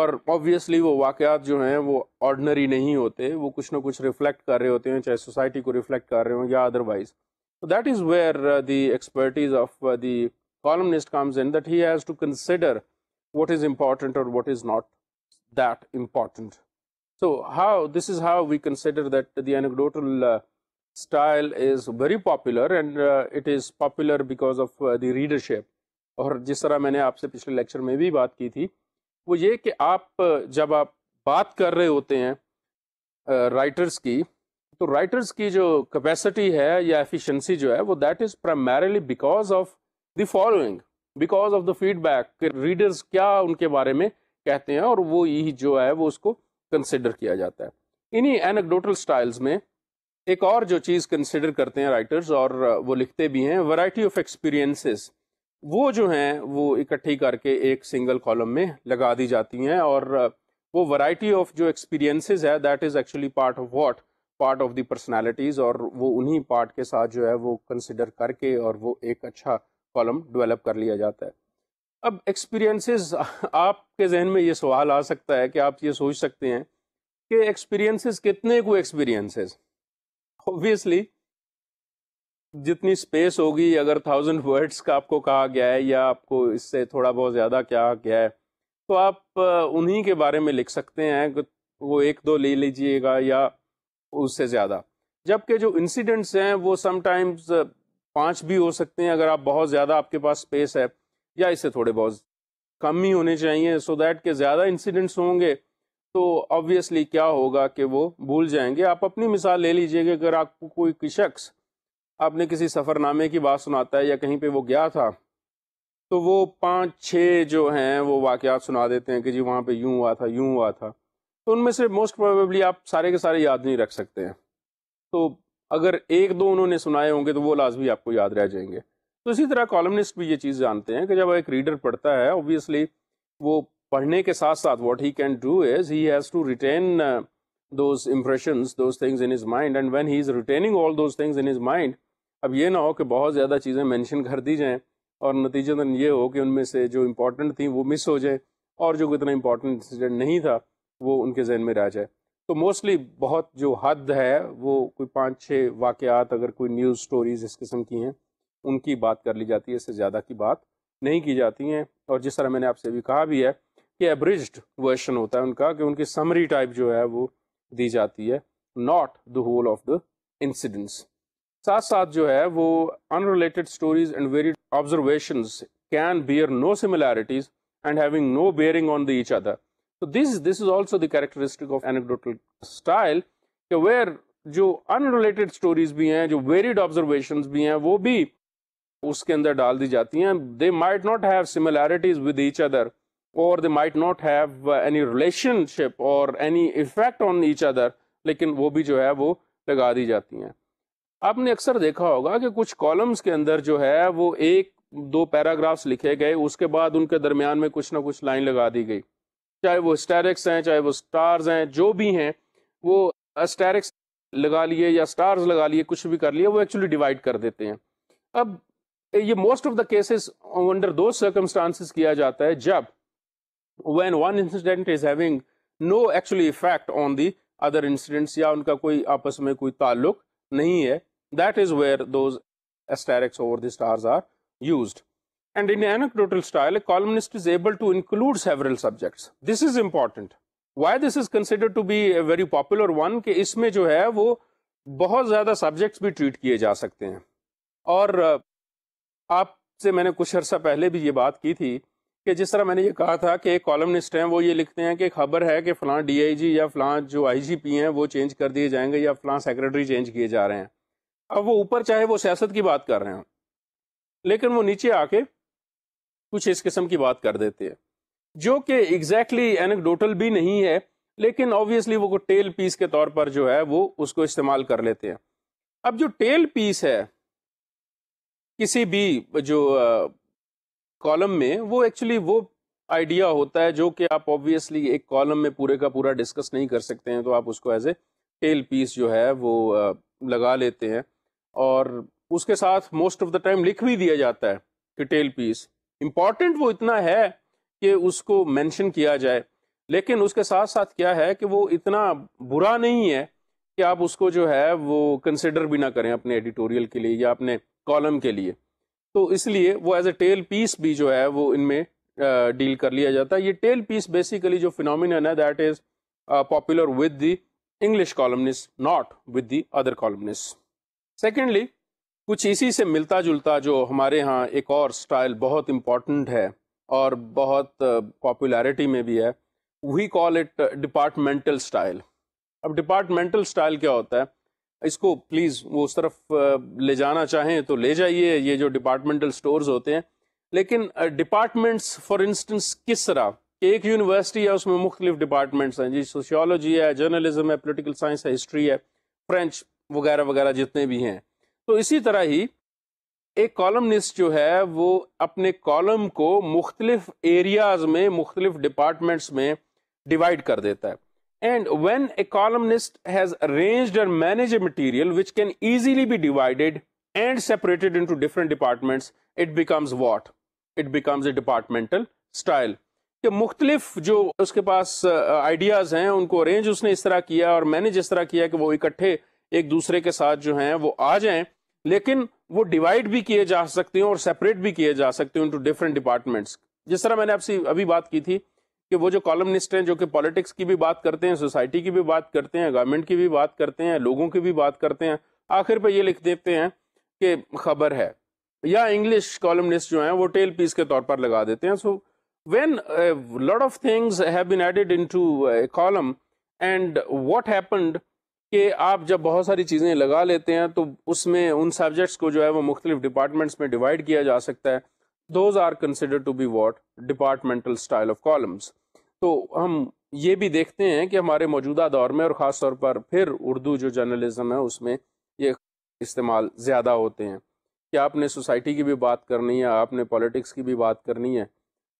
और ऑब्वियसली वो वाक़ात जो हैं वो ऑर्डनरी नहीं होते वो कुछ ना कुछ रिफ्लेक्ट कर रहे होते हैं चाहे सोसाइटी को रिफ्लेक्ट कर रहे हों या अदरवाइज तो that is where the expertise of the columnist comes in that he has to consider what is important और what is not that important. So, how this is how we consider that the anecdotal uh, style is very popular and uh, it is popular because of uh, the readership. और जिस तरह मैंने आपसे पिछले lecture में भी बात की थी वो ये कि आप uh, जब आप बात कर रहे होते हैं राइटर्स uh, की तो राइटर्स की जो कैपेसिटी है या एफिशिएंसी जो है वो that is primarily because of the following because of the feedback readers क्या उनके बारे में कहते हैं और वो यही जो है वो उसको कंसिडर किया जाता है इन्हीं एनकडोटल स्टाइल्स में एक और जो चीज़ कंसिडर करते हैं राइटर्स और वो लिखते भी हैं वराइटी ऑफ एक्सपीरियंसेस वो जो हैं वो इकट्ठी करके एक सिंगल कॉलम में लगा दी जाती हैं और वो वराइटी ऑफ जो एक्सपीरियंसेस है that is actually part of what part of the personalities और वो उन्हीं पार्ट के साथ जो है वो कंसिडर करके और वो एक अच्छा कॉलम डेवलप कर लिया जाता है अब एक्सपीरियंसेस आपके जहन में ये सवाल आ सकता है कि आप ये सोच सकते हैं कि एक्सपीरियंसेस कितने को एक्सपीरियंसेस ऑब्वियसली जितनी स्पेस होगी अगर थाउजेंड वर्ड्स का आपको कहा गया है या आपको इससे थोड़ा बहुत ज़्यादा क्या गया है तो आप उन्हीं के बारे में लिख सकते हैं वो एक दो ले लीजिएगा या उससे ज़्यादा जबकि जो इंसिडेंट्स हैं वो समटाइम्स पाँच भी हो सकते हैं अगर आप बहुत ज़्यादा आपके पास स्पेस है या इससे थोड़े बहुत कम ही होने चाहिए सो दैट के ज़्यादा इंसिडेंट्स होंगे तो ऑब्वियसली क्या होगा कि वो भूल जाएंगे आप अपनी मिसाल ले लीजिए कि अगर आपको कोई शख्स आपने किसी सफ़रनामे की बात सुनाता है या कहीं पे वो गया था तो वो पांच छः जो हैं वो वाक़ात सुना देते हैं कि जी वहाँ पे यूँ हुआ था यूँ हुआ था तो उनमें से मोस्ट प्रोबेबली आप सारे के सारे याद नहीं रख सकते हैं तो अगर एक दो उन्होंने सुनाए होंगे तो वो लाजमी आपको याद रह जाएंगे तो इसी तरह कॉलमनिस्ट भी ये चीज़ जानते हैं कि जब एक रीडर पढ़ता है ऑब्वियसली वो पढ़ने के साथ साथ what he can do is he has to retain those impression those things in his mind and when he is retaining all those things in his mind अब ये ना हो कि बहुत ज़्यादा चीज़ें मैंशन कर दी जाएँ और नतीजा तो ये हो कि उनमें से जो इम्पोर्टेंट थी वो मिस हो जाए और जो इतना इम्पोर्टेंट इंसिडेंट नहीं था वो उनके जहन में रह जाए तो मोस्टली बहुत जो हद है वो कोई पाँच छः वाक़ अगर कोई न्यूज़ स्टोरीज इस किस्म की हैं उनकी बात कर ली जाती है इससे ज़्यादा की बात नहीं की जाती है और जिस तरह मैंने आपसे भी कहा भी है कि एवरेज वर्शन होता है उनका कि उनकी समरी टाइप जो है वो दी जाती है not the whole of the incidents साथ साथ जो है वो unrelated stories and very observation can bear no similarities and having no bearing on the each other तो this this is also the characteristic of anecdotal style where जो unrelated stories भी हैं जो वेरिड ऑब्जर्वेशन भी हैं वो भी उसके अंदर डाल दी जाती हैं they might not have similarities with each other और they might not have any relationship or any effect on each other लेकिन वो भी जो है वो लगा दी जाती हैं आपने अक्सर देखा होगा कि कुछ कॉलम्स के अंदर जो है वो एक दो पैराग्राफ्स लिखे गए उसके बाद उनके दरमियान में कुछ ना कुछ लाइन लगा दी गई चाहे वो स्टेरिक्स हैं चाहे वो स्टार्स हैं जो भी हैं वो स्टेरिक्स लगा लिए या स्टार्स लगा लिए कुछ भी कर लिए वो एक्चुअली डिवाइड कर देते हैं अब ये most of the cases under those circumstances किया जाता है जब when one incident is having no actually effect on the other incidents या उनका कोई आपस में कोई ताल्लुक नहीं है that is where those asterisks over the stars are used. And in anecdotal style a columnist is able to include several subjects. This is important. Why this is considered to be a very popular one कि इसमें जो है वो बहुत ज़्यादा subject भी treat किए जा सकते हैं और आपसे मैंने कुछ अर्सा पहले भी ये बात की थी कि जिस तरह मैंने ये कहा था कि एक कॉलमनिस्ट हैं वो ये लिखते हैं कि खबर है कि फ़लाँ डीआईजी या फ़लाँ जो आईजीपी हैं वो चेंज कर दिए जाएंगे या फ़लाँ सेक्रेटरी चेंज किए जा रहे हैं अब वो ऊपर चाहे वो सियासत की बात कर रहे हों लेकिन वो नीचे आके कुछ इस किस्म की बात कर देते हैं जो कि एग्जैक्टली एनेक्डोटल भी नहीं है लेकिन ऑब्वियसली वो टेल पीस के तौर पर जो है वो उसको इस्तेमाल कर लेते हैं अब जो टेल पीस है किसी भी जो कॉलम में वो एक्चुअली वो आइडिया होता है जो कि आप ऑब्वियसली एक कॉलम में पूरे का पूरा डिस्कस नहीं कर सकते हैं तो आप उसको एज ए टेल पीस जो है वो लगा लेते हैं और उसके साथ मोस्ट ऑफ द टाइम लिख भी दिया जाता है कि टेल पीस इम्पॉर्टेंट वो इतना है कि उसको मेंशन किया जाए लेकिन उसके साथ साथ क्या है कि वो इतना बुरा नहीं है कि आप उसको जो है वो कंसिडर भी ना करें अपने एडिटोरियल के लिए या अपने कॉलम के लिए तो इसलिए वो एज ए टेल पीस भी जो है वो इनमें डील कर लिया जाता है ये टेल पीस बेसिकली जो फिनोमिन है that is popular with the English columnists, not with the other columnists. Secondly कुछ इसी से मिलता जुलता जो हमारे यहाँ एक और स्टाइल बहुत इम्पॉर्टेंट है और बहुत पॉपुलैरिटी में भी है we call it departmental style अब डिपार्टमेंटल स्टाइल क्या होता है इसको प्लीज़ वो उस तरफ ले जाना चाहें तो ले जाइए ये जो डिपार्टमेंटल स्टोर्स होते हैं लेकिन डिपार्टमेंट्स फॉर इंस्टेंस किस तरह कि एक यूनिवर्सिटी है उसमें मुख्तलिफ डिपार्टमेंट्स हैं जी सोशियोलॉजी है जर्नलिज्म है पोलिटिकल साइंस है हिस्ट्री है फ्रेंच वगैरह वगैरह जितने भी हैं तो इसी तरह ही एक कॉलमनिस्ट जो है वो अपने कॉलम को मुख्तलिफ एरियाज में मुख्तलिफ डिपार्टमेंट्स में डिवाइड कर देता है And when a columnist has arranged or managed a material which can easily be divided and separated into different departments, it becomes what? It becomes a departmental style. कि मुख्तलिफ जो उसके पास आइडियाज़ हैं उनको अरेंज उसने इस तरह किया और मैनेज इस तरह किया कि वो इकट्ठे एक दूसरे के साथ जो हैं वो आ जाएं लेकिन वो डिवाइड भी किए जा सकते हैं और सेपरेट भी किए जा सकते हैं इनटू डिफरेंट डिपार्टमेंट्स जिस तरह मैंने आपसे अभी बात की थी कि वो जो कॉलमनिस्ट हैं जो कि पॉलिटिक्स की भी बात करते हैं सोसाइटी की भी बात करते हैं गवर्नमेंट की भी बात करते हैं लोगों की भी बात करते हैं आखिर पर ये लिख देते हैं कि खबर है या इंग्लिश कॉलमनिस्ट जो हैं वो टेल पीस के तौर पर लगा देते हैं so when lot of things have been added into column and what happened कि आप जब बहुत सारी चीज़ें लगा लेते हैं तो उसमें उन सब्जेक्ट्स को जो है वो मुख्तलिफ डिपार्टमेंट्स में डिवाइड किया जा सकता है those are consider to be what departmental style of columns तो हम ये भी देखते हैं कि हमारे मौजूदा दौर में और ख़ास तौर पर फिर उर्दू जो जर्नलिज़म है उसमें ये इस्तेमाल ज़्यादा होते हैं कि आपने सोसाइटी की भी बात करनी है आपने पॉलिटिक्स की भी बात करनी है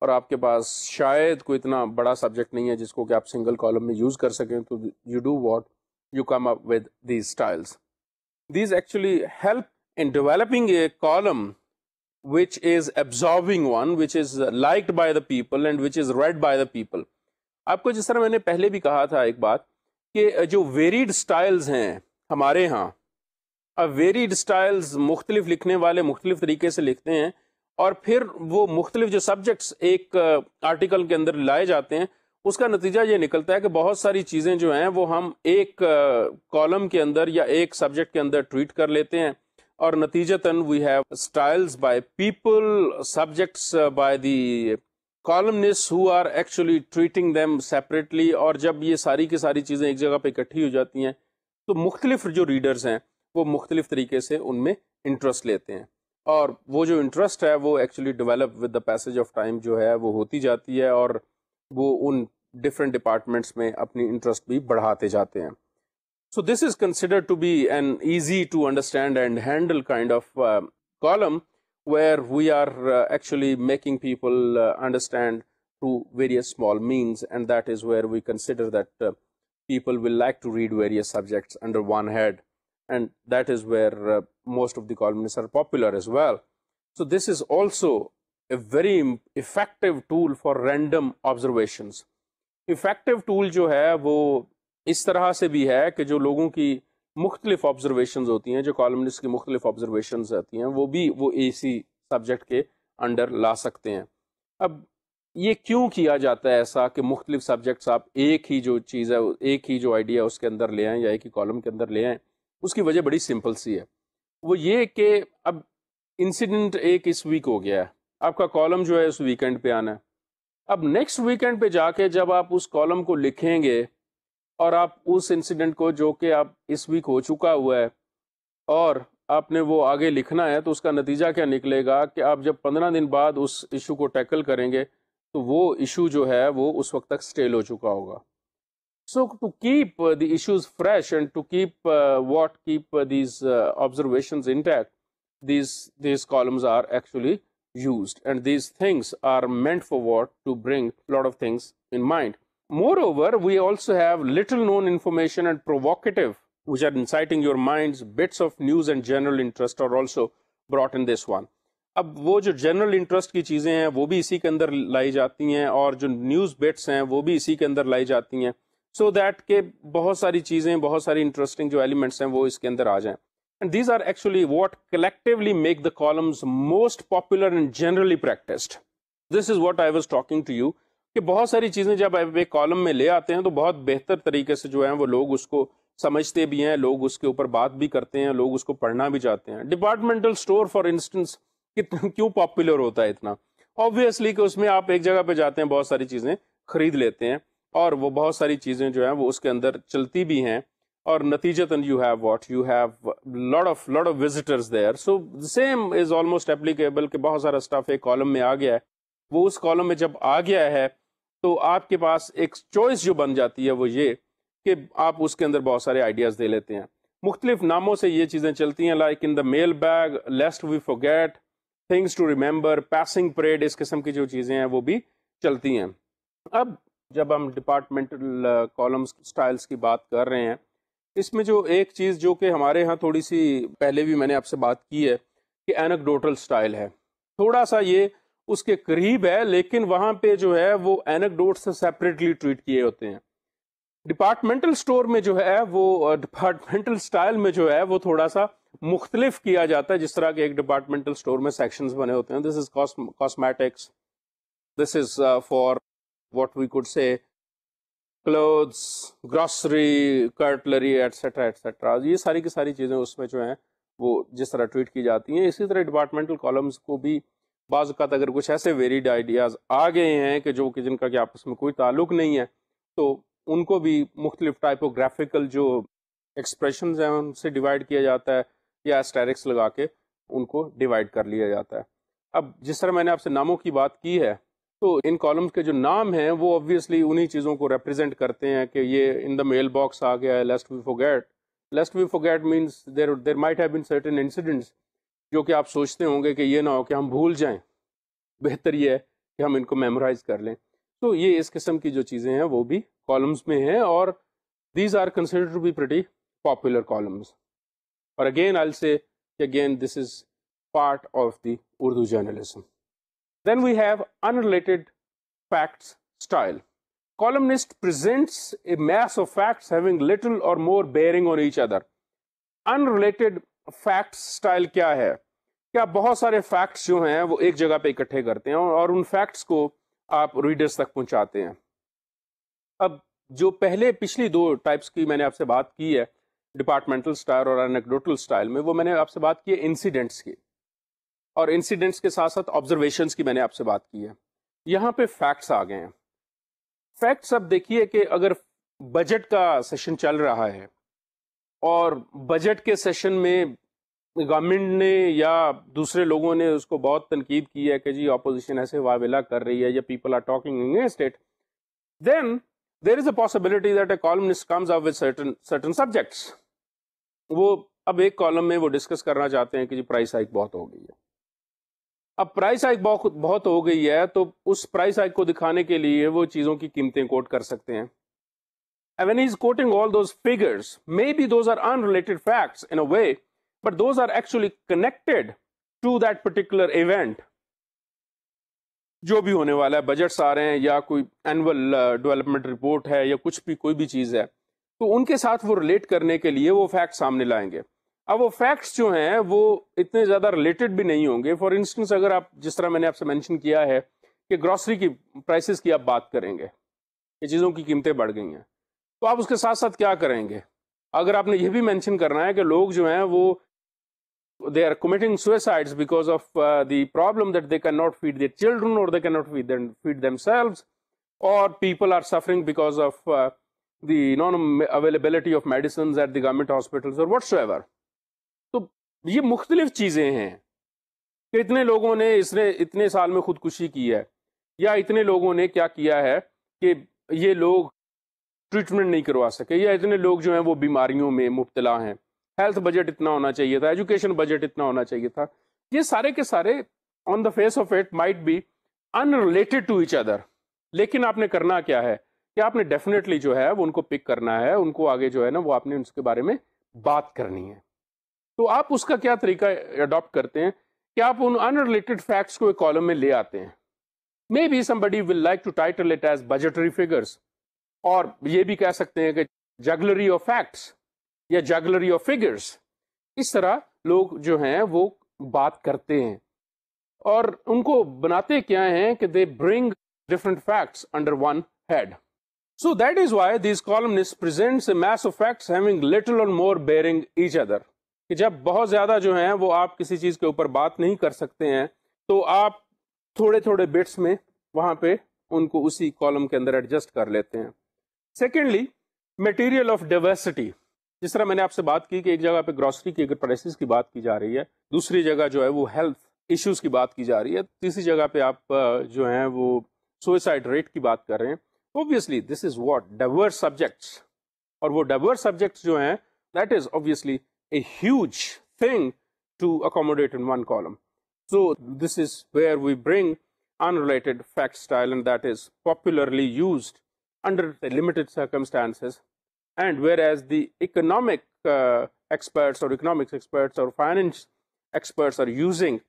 और आपके पास शायद कोई इतना बड़ा सब्जेक्ट नहीं है जिसको कि आप सिंगल कॉलम में यूज़ कर सकें तो you do what you come up with these styles these actually help in developing a column which is absorbing one, which is liked by the people and which is read by the people. आपको जिस तरह मैंने पहले भी कहा था एक बात कि जो वेरीड स्टाइल्स हैं हमारे यहाँ अब वेरीड स्टाइल्स मुख्तलिफ लिखने वाले मुख्तलिफ तरीके से लिखते हैं और फिर वो मुख्तलिफ जो सब्जेक्ट्स एक आर्टिकल के अंदर लाए जाते हैं उसका नतीजा ये निकलता है कि बहुत सारी चीज़ें जो हैं वो हम एक कॉलम के अंदर या एक सब्जेक्ट के अंदर ट्वीट कर लेते हैं और नतीजतन we have styles by people subjects by the columnists who are actually treating them separately और जब ये सारी की सारी चीज़ें एक जगह पे इकट्ठी हो जाती हैं तो मुख्तलिफ जो रीडर्स हैं वो मुख्तलिफ तरीके से उनमें इंटरेस्ट लेते हैं और वो जो इंटरेस्ट है वो actually develop with the passage of time जो है वो होती जाती है और वो उन डिफरेंट डिपार्टमेंट्स में अपनी इंटरेस्ट भी बढ़ाते जाते हैं So, this is considered to be an easy to understand and handle kind of uh, column where we are uh, actually making people uh, understand through various small means and that is where we consider that uh, people will like to read various subjects under one head and that is where uh, most of the columnists are popular as well. So, this is also a very effective tool for random observations. Effective tool जो है वो इस तरह से भी है कि जो लोगों की मुख्तलिफ ऑब्जर्वेशन होती हैं जो कॉलमिस्ट की मुख्तलिफ ऑब्जर्वेशन आती हैं वो भी वो इसी सब्जेक्ट के अंडर ला सकते हैं अब ये क्यों किया जाता है ऐसा कि मुख्तलिफ सब्जेक्ट्स आप एक ही जो चीज़ है एक ही जो आइडिया उसके अंदर ले आएँ या एक ही कॉलम के अंदर ले आएँ उसकी वजह बड़ी सिंपल सी है वो ये कि अब इंसिडेंट एक इस वीक हो गया है आपका कॉलम जो है उस वीकेंड पे आना है अब नेक्स्ट वीकेंड पे जाके जब आप उस कॉलम को लिखेंगे और आप उस इंसिडेंट को जो कि आप इस वीक हो चुका हुआ है और आपने वो आगे लिखना है तो उसका नतीजा क्या निकलेगा कि आप जब पंद्रह दिन बाद उस इशू को टैकल करेंगे तो वो इशू जो है वो उस वक्त तक स्टेल हो चुका होगा so to keep the issues fresh and to keep what keep these observation intact these these columns are actually use and these things are meant for what to bring lot of things in mind Moreover, we also have little known information and provocative, which are inciting your minds, bits of news and general interest are also brought in this one. अब वो general interest की चीजें हैं, वो भी इसी के अंदर लाई news bits हैं, वो भी इसी के अंदर so that के बहुत सारी चीजें, interesting elements हैं, वो इसके अंदर आ And these are actually what collectively make the columns most popular and generally practiced. This is what I was talking to you. कि बहुत सारी चीज़ें जब आप एक कॉलम में ले आते हैं तो बहुत बेहतर तरीके से जो है वो लोग उसको समझते भी हैं लोग उसके ऊपर बात भी करते हैं लोग उसको पढ़ना भी चाहते हैं डिपार्टमेंटल स्टोर फॉर इंस्टेंस कितना क्यों पॉपुलर होता है इतना ऑब्वियसली कि उसमें आप एक जगह पर जाते हैं बहुत सारी चीज़ें खरीद लेते हैं और वो बहुत सारी चीज़ें जो हैं वो उसके अंदर चलती भी हैं और नतीजतन you have what you have lot of lot of visitors there so same is almost applicable कि बहुत सारा स्टाफ एक कॉलम में आ गया है वो उस कॉलम में जब आ गया है तो आपके पास एक चॉइस जो बन जाती है वो ये कि आप उसके अंदर बहुत सारे आइडियाज़ दे लेते हैं मुख्तलिफ नामों से ये चीज़ें चलती हैं like in the mail bag lest we forget things to remember passing parade इस किस्म की जो चीज़ें हैं वो भी चलती हैं अब जब हम डिपार्टमेंटल कॉलम्स स्टाइल्स की बात कर रहे हैं इसमें जो एक चीज़ जो कि हमारे यहाँ थोड़ी सी पहले भी मैंने आपसे बात की है कि एनकडोटल स्टाइल है थोड़ा सा ये उसके करीब है लेकिन वहां पे जो है वो एनेकडोट से सेपरेटली ट्रीट किए होते हैं डिपार्टमेंटल स्टोर में जो है वो डिपार्टमेंटल स्टाइल में जो है वो थोड़ा सा मुख्तलिफ किया जाता है जिस तरह के एक डिपार्टमेंटल स्टोर में सेक्शन बने होते हैं this is cosmetics this is for what we could say clothes grocery cutlery etcetera etcetera ये सारी की सारी चीज़ें उसमें जो हैं वो जिस तरह ट्रीट की जाती हैं इसी तरह डिपार्टमेंटल कॉलम्स को भी बाज़ात अगर कुछ ऐसे वेरीड आइडियाज़ आ गए हैं कि जो कि जिनका कि आपस में कोई ताल्लुक नहीं है तो उनको भी मुख्तलिफ टाइपोग्राफिकल जो एक्सप्रेशन हैं उनसे डिवाइड किया जाता है या स्टेरिक्स लगा के उनको डिवाइड कर लिया जाता है अब जिस तरह मैंने आपसे नामों की बात की है तो इन कॉलम्स के जो नाम हैं वो ऑब्वियसली उन्हीं चीज़ों को रिप्रेजेंट करते हैं कि ये इन द मेल बॉक्स आ गया है lest we forget lest we forget means there there might have been certain incidents जो कि आप सोचते होंगे कि ये ना हो कि हम भूल जाएं बेहतर ये है कि हम इनको मेमोराइज कर लें तो ये इस किस्म की जो चीज़ें हैं वो भी कॉलम्स में हैं और these are consider to be pretty popular columns और again I say again this is part of the Urdu journalism then we have unrelated facts style columnist presents a mass of facts having little or more bearing on each other unrelated facts style क्या है क्या बहुत सारे facts जो हैं वो एक जगह पे इकट्ठे करते हैं और उन फैक्ट्स को आप रीडर्स तक पहुंचाते हैं अब जो पहले पिछली दो टाइप्स की मैंने आपसे बात की है डिपार्टमेंटल स्टाइल और एनेक्डोटल स्टाइल में वो मैंने आपसे बात की है इंसिडेंट्स की और इंसिडेंट्स के साथ साथ ऑब्जर्वेशन की मैंने आपसे बात की है यहाँ पे फैक्ट्स आ गए हैं फैक्ट्स अब देखिए कि अगर बजट का सेशन चल रहा है और बजट के सेशन में गवर्नमेंट ने या दूसरे लोगों ने उसको बहुत तनकीद की है कि जी अपोजिशन ऐसे वावेला कर रही है या people are talking against it then there is a possibility that a columnist comes up with certain certain subjects वो अब एक कॉलम में वो डिस्कस करना चाहते हैं कि जी प्राइस हाइक बहुत हो गई है अब प्राइस हाइक बहुत बहुत हो गई है तो उस प्राइस हाइक को दिखाने के लिए वो चीज़ों की कीमतें कोट कर सकते हैं And when he's quoting all those figures, maybe those are unrelated facts in a way, but those are actually connected to that particular event. जो भी होने वाला है बजट्स आ रहे हैं या कोई एनुअल डेवलपमेंट रिपोर्ट है या कुछ भी कोई भी चीज़ है तो उनके साथ वो रिलेट करने के लिए वो फैक्ट सामने लाएंगे अब वो फैक्ट्स जो हैं वो इतने ज़्यादा रिलेटेड भी नहीं होंगे फॉर इंस्टेंस अगर आप जिस तरह मैंने आपसे मेंशन किया है कि ग्रॉसरी की प्राइसेस की आप बात करेंगे ये चीज़ों की कीमतें बढ़ गई हैं तो आप उसके साथ साथ क्या करेंगे अगर आपने ये भी मैंशन करना है कि लोग जो हैं वो they are committing suicides because of the problem that they can not feed their children और they can not feed feed them और people are suffering because of the non availability of medicine at the government hospital और whatsoever तो ये मुख्तलिफ चीज़ें हैं कि इतने लोगों ने इसने इतने साल में खुदकुशी की है या इतने लोगों ने क्या किया है कि ये लोग ट्रीटमेंट नहीं करवा सके या इतने लोग जो हैं वो बीमारियों में मुबतला हैं हेल्थ बजट इतना होना चाहिए था एजुकेशन बजट इतना होना चाहिए था ये सारे के सारे on the face of it might be unrelated to each other लेकिन आपने करना क्या है कि आपने डेफिनेटली जो है वो उनको पिक करना है उनको आगे जो है ना वो आपने उसके बारे में बात करनी है तो आप उसका क्या तरीका अडॉप्ट करते हैं कि आप उन अनरिलेटेड फैक्ट्स को एक कॉलम में ले आते हैं maybe somebody will like to title it as budgetary figures और ये भी कह सकते हैं कि जगलरी ऑफ फैक्ट्स या जगलरी ऑफ फिगर्स इस तरह लोग जो हैं वो बात करते हैं और उनको बनाते क्या हैं कि they bring different facts under one head so that is why this column presents a mass of facts having little or more bearing each कि जब बहुत ज़्यादा जो हैं वो आप किसी चीज़ के ऊपर बात नहीं कर सकते हैं तो आप थोड़े थोड़े बिट्स में वहाँ पे उनको उसी कॉलम के अंदर एडजस्ट कर लेते हैं सेकेंडली मटेरियल ऑफ डाइवर्सिटी जिस तरह मैंने आपसे बात की कि एक जगह पे ग्रॉसरी की अगर प्राइसेस की बात की जा रही है दूसरी जगह जो है वो हेल्थ इश्यूज की बात की जा रही है तीसरी जगह पे आप जो है वो सुइसाइड रेट की बात कर रहे हैं obviously this is what diverse subjects और वो डाइवर्स सब्जेक्ट्स जो हैं that is obviously a huge thing to accommodate in one column so this is where we bring unrelated fact style and that is popularly used under the limited circumstances and whereas the economic uh, experts or economics experts or finance experts are using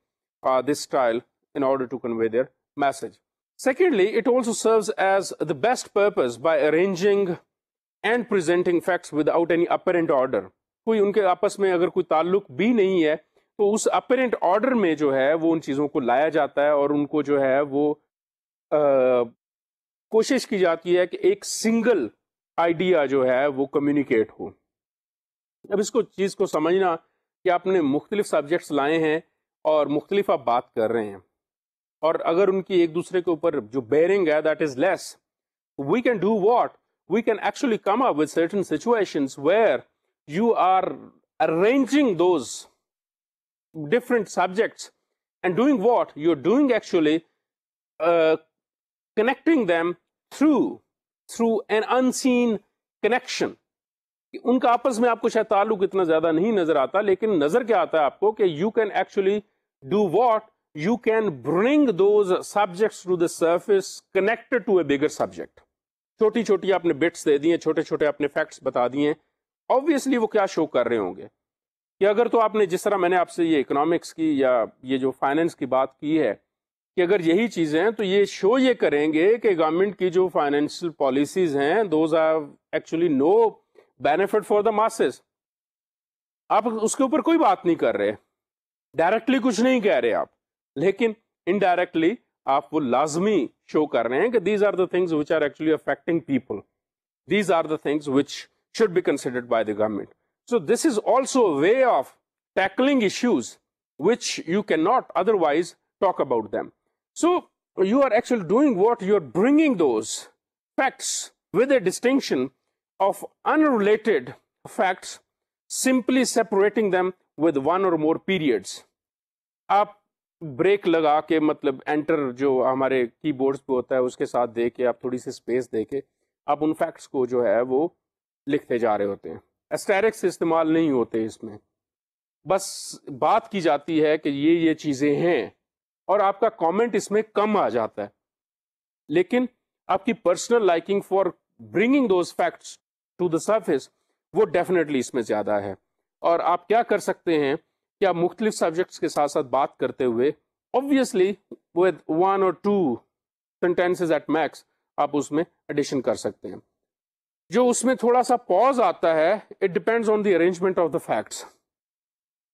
uh, this style in order to convey their message. Secondly, it also serves as the best purpose by arranging and presenting facts without any apparent order. कोई उनके आपस में अगर कोई ताल्लुक भी नहीं है तो उस अपेरेंट ऑर्डर में जो है वो उन चीज़ों को लाया जाता है और उनको जो है वो uh, कोशिश की जाती है कि एक सिंगल आइडिया जो है वो कम्युनिकेट हो अब इसको चीज़ को समझना कि आपने मुख्तलिफ सब्जेक्ट्स लाए हैं और मुख्तलिफ आप बात कर रहे हैं और अगर उनकी एक दूसरे के ऊपर जो बेयरिंग है that is less we can do what we can actually come up with certain situations where you are arranging those different subjects and doing what you're doing actually uh, connecting them through through an unseen connection उनका आपस में आपको शायद ताल्लुक इतना ज्यादा नहीं नजर आता लेकिन नजर क्या आता है आपको कि you can actually do what you can bring those subjects to the surface connected to a bigger subject छोटी छोटी आपने बिट्स दे दिए छोटे छोटे आपने फैक्ट्स बता दिए ऑब्वियसली वो क्या शो कर रहे होंगे कि अगर तो आपने जिस तरह मैंने आपसे ये इकोनॉमिक्स की या ये जो फाइनेंस की बात की है कि अगर यही चीज़ें हैं तो ये शो ये करेंगे कि गवर्नमेंट की जो फाइनेंशियल पॉलिसीज हैं those actually no benefit for the masses आप उसके ऊपर कोई बात नहीं कर रहे डायरेक्टली कुछ नहीं कह रहे आप लेकिन इनडायरेक्टली आप वो लाजमी शो कर रहे हैं कि these are the things which are actually affecting people these are the things which should be considered by the government so this is also way of tackling issues which you can not otherwise talk about them So you are actually doing what? You're bringing those facts with a distinction of unrelated facts, simply separating them with one or more periods. आप brake लगा के मतलब enter जो हमारे keyboards पे होता है उसके साथ दे के आप थोड़ी सी स्पेस दे के आप उन फैक्ट्स को जो है वो लिखते जा रहे होते हैं एस्टेरिक्स इस्तेमाल नहीं होते इसमें बस बात की जाती है कि ये ये चीज़ें हैं और आपका कमेंट इसमें कम आ जाता है लेकिन आपकी personal liking for bringing those facts to the surface वो डेफिनेटली इसमें ज़्यादा है और आप क्या कर सकते हैं कि आप मुख्तलिफ सब्जेक्ट्स के साथ साथ बात करते हुए ऑब्वियसली विद वन और टू सेंटेंसेज एट मैक्स आप उसमें एडिशन कर सकते हैं जो उसमें थोड़ा सा पॉज आता है it depends on the arrangement of the facts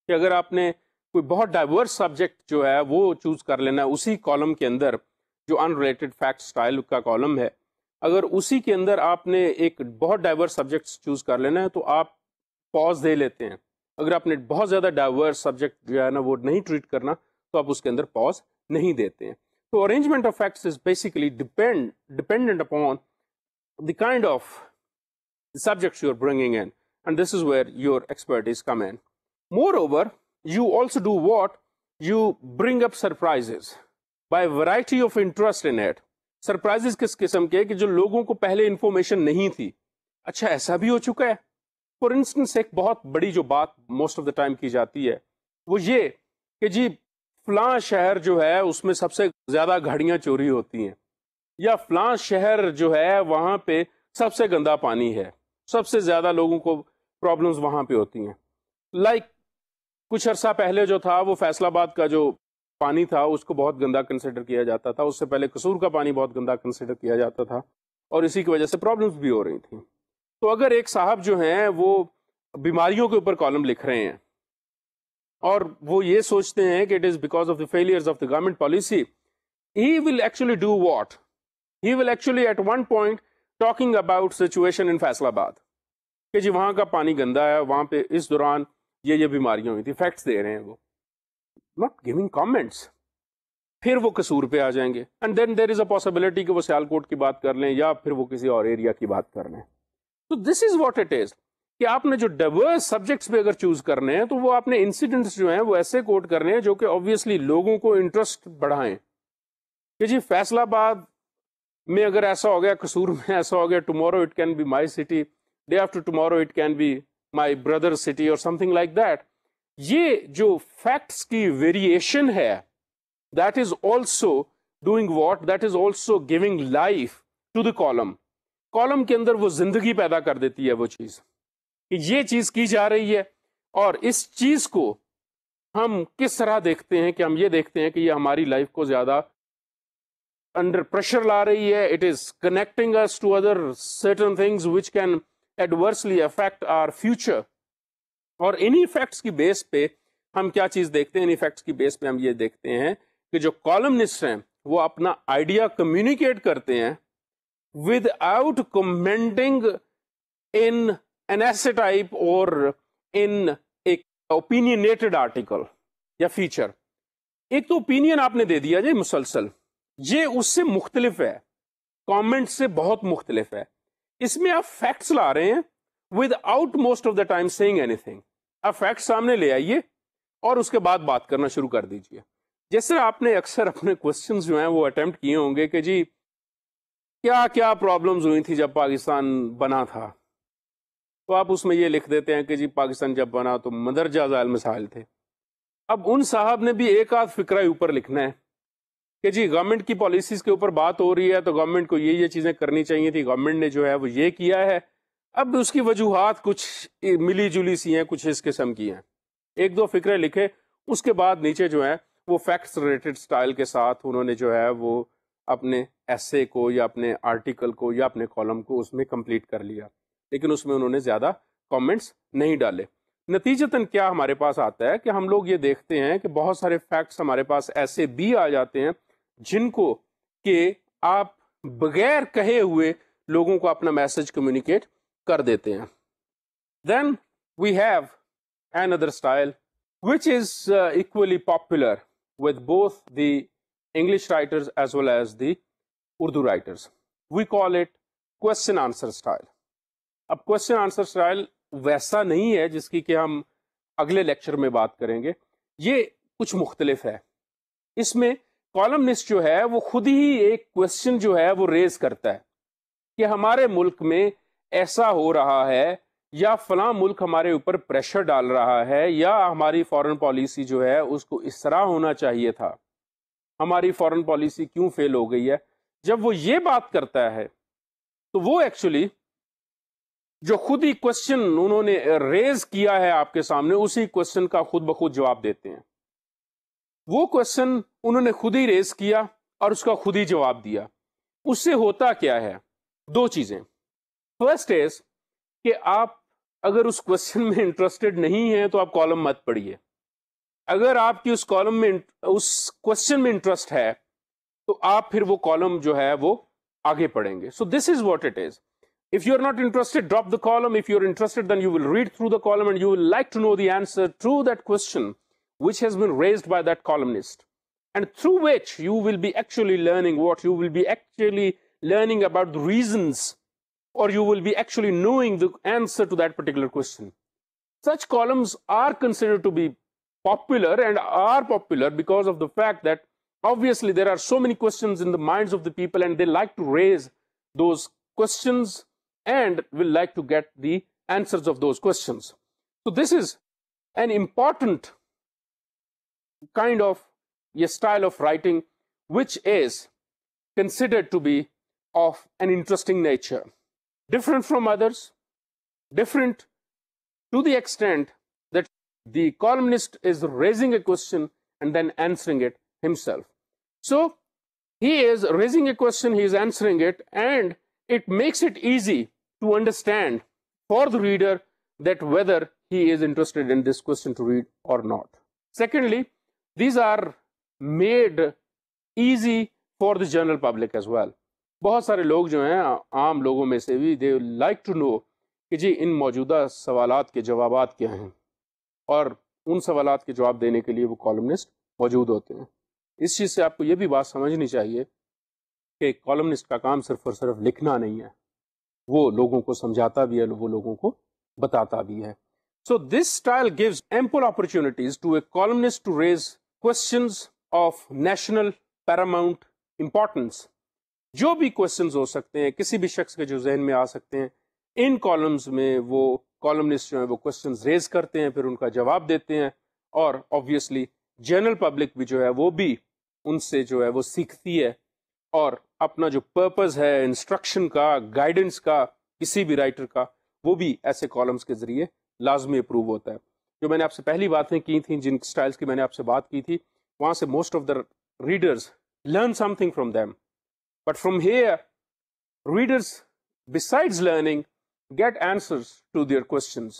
कि अगर आपने कोई बहुत डाइवर्स सब्जेक्ट जो है वो चूज़ कर लेना है उसी कॉलम के अंदर जो अनरिलेटेड फैक्ट स्टाइल का कॉलम है अगर उसी के अंदर आपने एक बहुत डाइवर्स सब्जेक्ट चूज़ कर लेना है तो आप पॉज दे लेते हैं अगर आपने बहुत ज़्यादा डाइवर्स सब्जेक्ट जो है ना वो नहीं ट्रीट करना तो आप उसके अंदर पॉज नहीं देते हैं तो arrangement of facts is basically depend dependent upon the kind of subject subjects you are bringing in and this is where your come in moreover you also do what? You bring up surprises by variety of interest in it. Surprises किस किस्म के कि जो लोगों को पहले information नहीं थी अच्छा ऐसा भी हो चुका है फॉर इंस्टेंस एक बहुत बड़ी जो बात मोस्ट ऑफ द टाइम की जाती है वो ये कि जी फलां शहर जो है उसमें सबसे ज़्यादा घड़ियां चोरी होती हैं या फलां शहर जो है वहाँ पे सबसे गंदा पानी है सबसे ज़्यादा लोगों को प्रॉब्लम्स वहाँ पे होती हैं लाइक like, कुछ अरसा पहले जो था वो फैसलाबाद का जो पानी था उसको बहुत गंदा कंसिडर किया जाता था उससे पहले कसूर का पानी बहुत गंदा कंसिडर किया जाता था और इसी की वजह से प्रॉब्लम्स भी हो रही थी तो अगर एक साहब जो हैं वो बीमारियों के ऊपर कॉलम लिख रहे हैं और वो ये सोचते हैं कि it is because of the failures of the government policy he will actually do what he will actually at one point talking about situation in Faisalabad कि जी वहाँ का पानी गंदा है वहाँ पे इस दौरान ये ये बीमारियां हुई थी फैक्ट्स दे रहे हैं वो नॉट गिविंग कॉमेंट्स फिर वो कसूर पे आ जाएंगे and then there is a possibility कि वो सियालकोट की बात कर लें या फिर वो किसी और एरिया की बात कर लें तो this is what it is कि आपने जो डाइवर्स सब्जेक्ट्स पे अगर चूज करने हैं तो वो आपने इंसिडेंट्स जो हैं वो ऐसे कोट करने हैं जो कि ऑब्वियसली लोगों को इंटरेस्ट बढ़ाएं कि जी फैसलाबाद में अगर ऐसा हो गया कसूर में ऐसा हो गया tomorrow it can be my city day after tomorrow it can be my brother city और समथिंग लाइक दैट ये जो फैक्ट्स की वेरिएशन है that is also doing what that is also giving life to the column column के अंदर वो जिंदगी पैदा कर देती है वो चीज कि ये चीज की जा रही है और इस चीज को हम किस तरह देखते हैं कि हम ये देखते हैं कि ये हमारी लाइफ को ज्यादा अंडर प्रेशर ला रही है it is connecting us to other certain things which can adversely affect our future और इन इफेक्ट्स की बेस पे हम क्या चीज देखते हैं इन इफेक्ट्स की बेस पे हम ये देखते हैं कि जो कॉलमनिस्ट हैं वो अपना आइडिया कम्युनिकेट करते हैं out commenting in an essay type और इन एक ओपिनियनेटेड आर्टिकल या फीचर एक तो ओपिनियन आपने दे दिया जी मुसलसल ये उससे मुख्तलिफ है कमेंट से बहुत मुख्तलिफ है इसमें आप फैक्ट्स ला रहे हैं without most of the time saying anything आप फैक्ट सामने ले आइए और उसके बाद बात करना शुरू कर दीजिए जैसे आपने अक्सर अपने क्वेश्चंस जो हैं वो अटेम्प्ट किए होंगे कि जी क्या क्या प्रॉब्लम्स हुई थी जब पाकिस्तान बना था तो आप उसमें ये लिख देते हैं कि जी पाकिस्तान जब बना तो मदरजा जाल मिसाइल थे अब उन साहब ने भी एक आध फिक्रा ऊपर लिखना है कि जी गवर्नमेंट की पॉलिसीज के ऊपर बात हो रही है तो गवर्नमेंट को ये ये चीज़ें करनी चाहिए थी गवर्नमेंट ने जो है वो ये किया है अब उसकी वजूहत कुछ मिली जुली सी हैं कुछ इस किस्म की हैं एक दो फिक्रे लिखे उसके बाद नीचे जो है वो फैक्ट्स रिलेटेड स्टाइल के साथ उन्होंने जो है वो अपने ऐसे को या अपने आर्टिकल को या अपने कॉलम को उसमें कंप्लीट कर लिया लेकिन उसमें उन्होंने ज़्यादा कमेंट्स नहीं डाले नतीजतन क्या हमारे पास आता है कि हम लोग ये देखते हैं कि बहुत सारे फैक्ट्स हमारे पास ऐसे भी आ जाते हैं जिनको के आप बगैर कहे हुए लोगों को अपना मैसेज कम्युनिकेट कर देते हैं then we have another style which is uh, equally popular with both the English writers as well as the Urdu writers. We call it question answer style. अब question answer style वैसा नहीं है जिसकी कि हम अगले lecture में बात करेंगे ये कुछ मुख्तलिफ है इसमें कॉलमनिस्ट जो है वो खुद ही एक क्वेश्चन जो है वो रेज करता है कि हमारे मुल्क में ऐसा हो रहा है या फला मुल्क हमारे ऊपर प्रेशर डाल रहा है या हमारी फॉरेन पॉलिसी जो है उसको इस तरह होना चाहिए था हमारी फॉरेन पॉलिसी क्यों फेल हो गई है जब वो ये बात करता है तो वो एक्चुअली जो खुद ही क्वेश्चन उन्होंने रेज uh, किया है आपके सामने उसी क्वेश्चन का खुद ब खुद जवाब देते हैं वो क्वेश्चन उन्होंने खुद ही रेस किया और उसका खुद ही जवाब दिया उससे होता क्या है दो चीजें फर्स्ट इज कि आप अगर उस क्वेश्चन में इंटरेस्टेड नहीं है तो आप कॉलम मत पढ़िए अगर आपकी उस कॉलम में उस क्वेश्चन में इंटरेस्ट है तो आप फिर वो कॉलम जो है वो आगे पढ़ेंगे so this is what it is if you are not interested drop the column if you are interested then you will read through the column and you will like to know the answer to that question which has been raised by that columnist and through which you will be actually learning what you will be actually learning about the reasons or you will be actually knowing the answer to that particular question. Such columns are considered to be popular and are popular because of the fact that obviously there are so many questions in the minds of the people and they like to raise those questions and will like to get the answers of those questions. So this is an important kind of a style of writing which is considered to be of an interesting nature, different from others, different to the extent that the columnist is raising a question and then answering it himself. So he is raising a question, he is answering it, and it makes it easy to understand for the reader that whether he is interested in this question to read or not. Secondly, these are made easy for the general public as well. बहुत सारे लोग जो हैं आम लोगों में से भी दे लाइक टू नो कि जी इन मौजूदा सवाल के जवाब क्या हैं और उन सवाल के जवाब देने के लिए वो कॉलमनिस्ट मौजूद होते हैं इस चीज़ से आपको ये भी बात समझनी चाहिए कि कॉलमनिस्ट का काम सिर्फ और सिर्फ लिखना नहीं है वो लोगों को समझाता भी है वो लोगों को बताता भी है so this style gives ample opportunities to a columnist to raise questions of national paramount importance जो भी क्वेश्चंस हो सकते हैं किसी भी शख्स के जो जहन में आ सकते हैं इन कॉलम्स में वो कॉलमनिस्ट जो है वो क्वेश्चन रेज करते हैं फिर उनका जवाब देते हैं और ऑब्वियसली जनरल पब्लिक भी जो है वो भी उनसे जो है वो सीखती है और अपना जो पर्पस है इंस्ट्रक्शन का गाइडेंस का किसी भी राइटर का वो भी ऐसे कॉलम्स के जरिए लाजमी अप्रूव होता है जो मैंने आपसे पहली बातें की थी जिन स्टाइल्स की मैंने आपसे बात की थी वहाँ से most of the readers learn something from them but from here readers besides learning get answers to their questions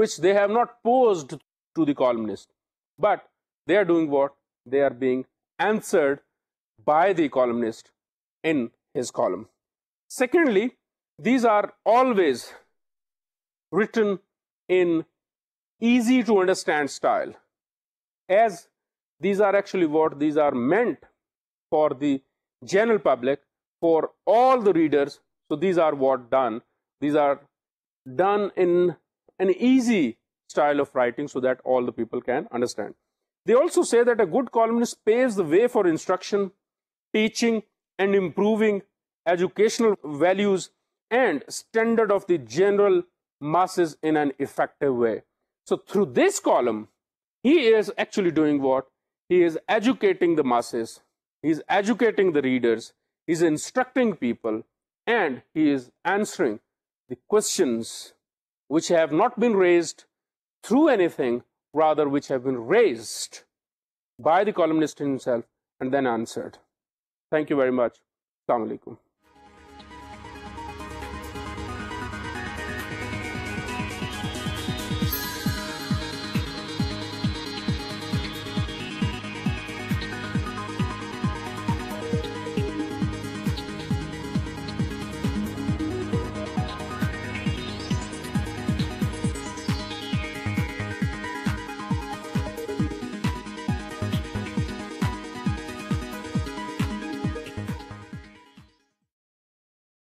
which they have not posed to the columnist but they are doing what they are being answered by the columnist in his column secondly these are always written in easy to understand style as these are actually what these are meant for the general public for all the readers so these are what done these are done in an easy style of writing so that all the people can understand they also say that a good columnist paves the way for instruction teaching and improving educational values and standard of the general masses in an effective way so through this column, he is actually doing what? He is educating the masses, he is educating the readers, he is instructing people, and he is answering the questions which have not been raised through anything, rather which have been raised by the columnist himself and then answered. Thank you very much. Assalamu alaikum.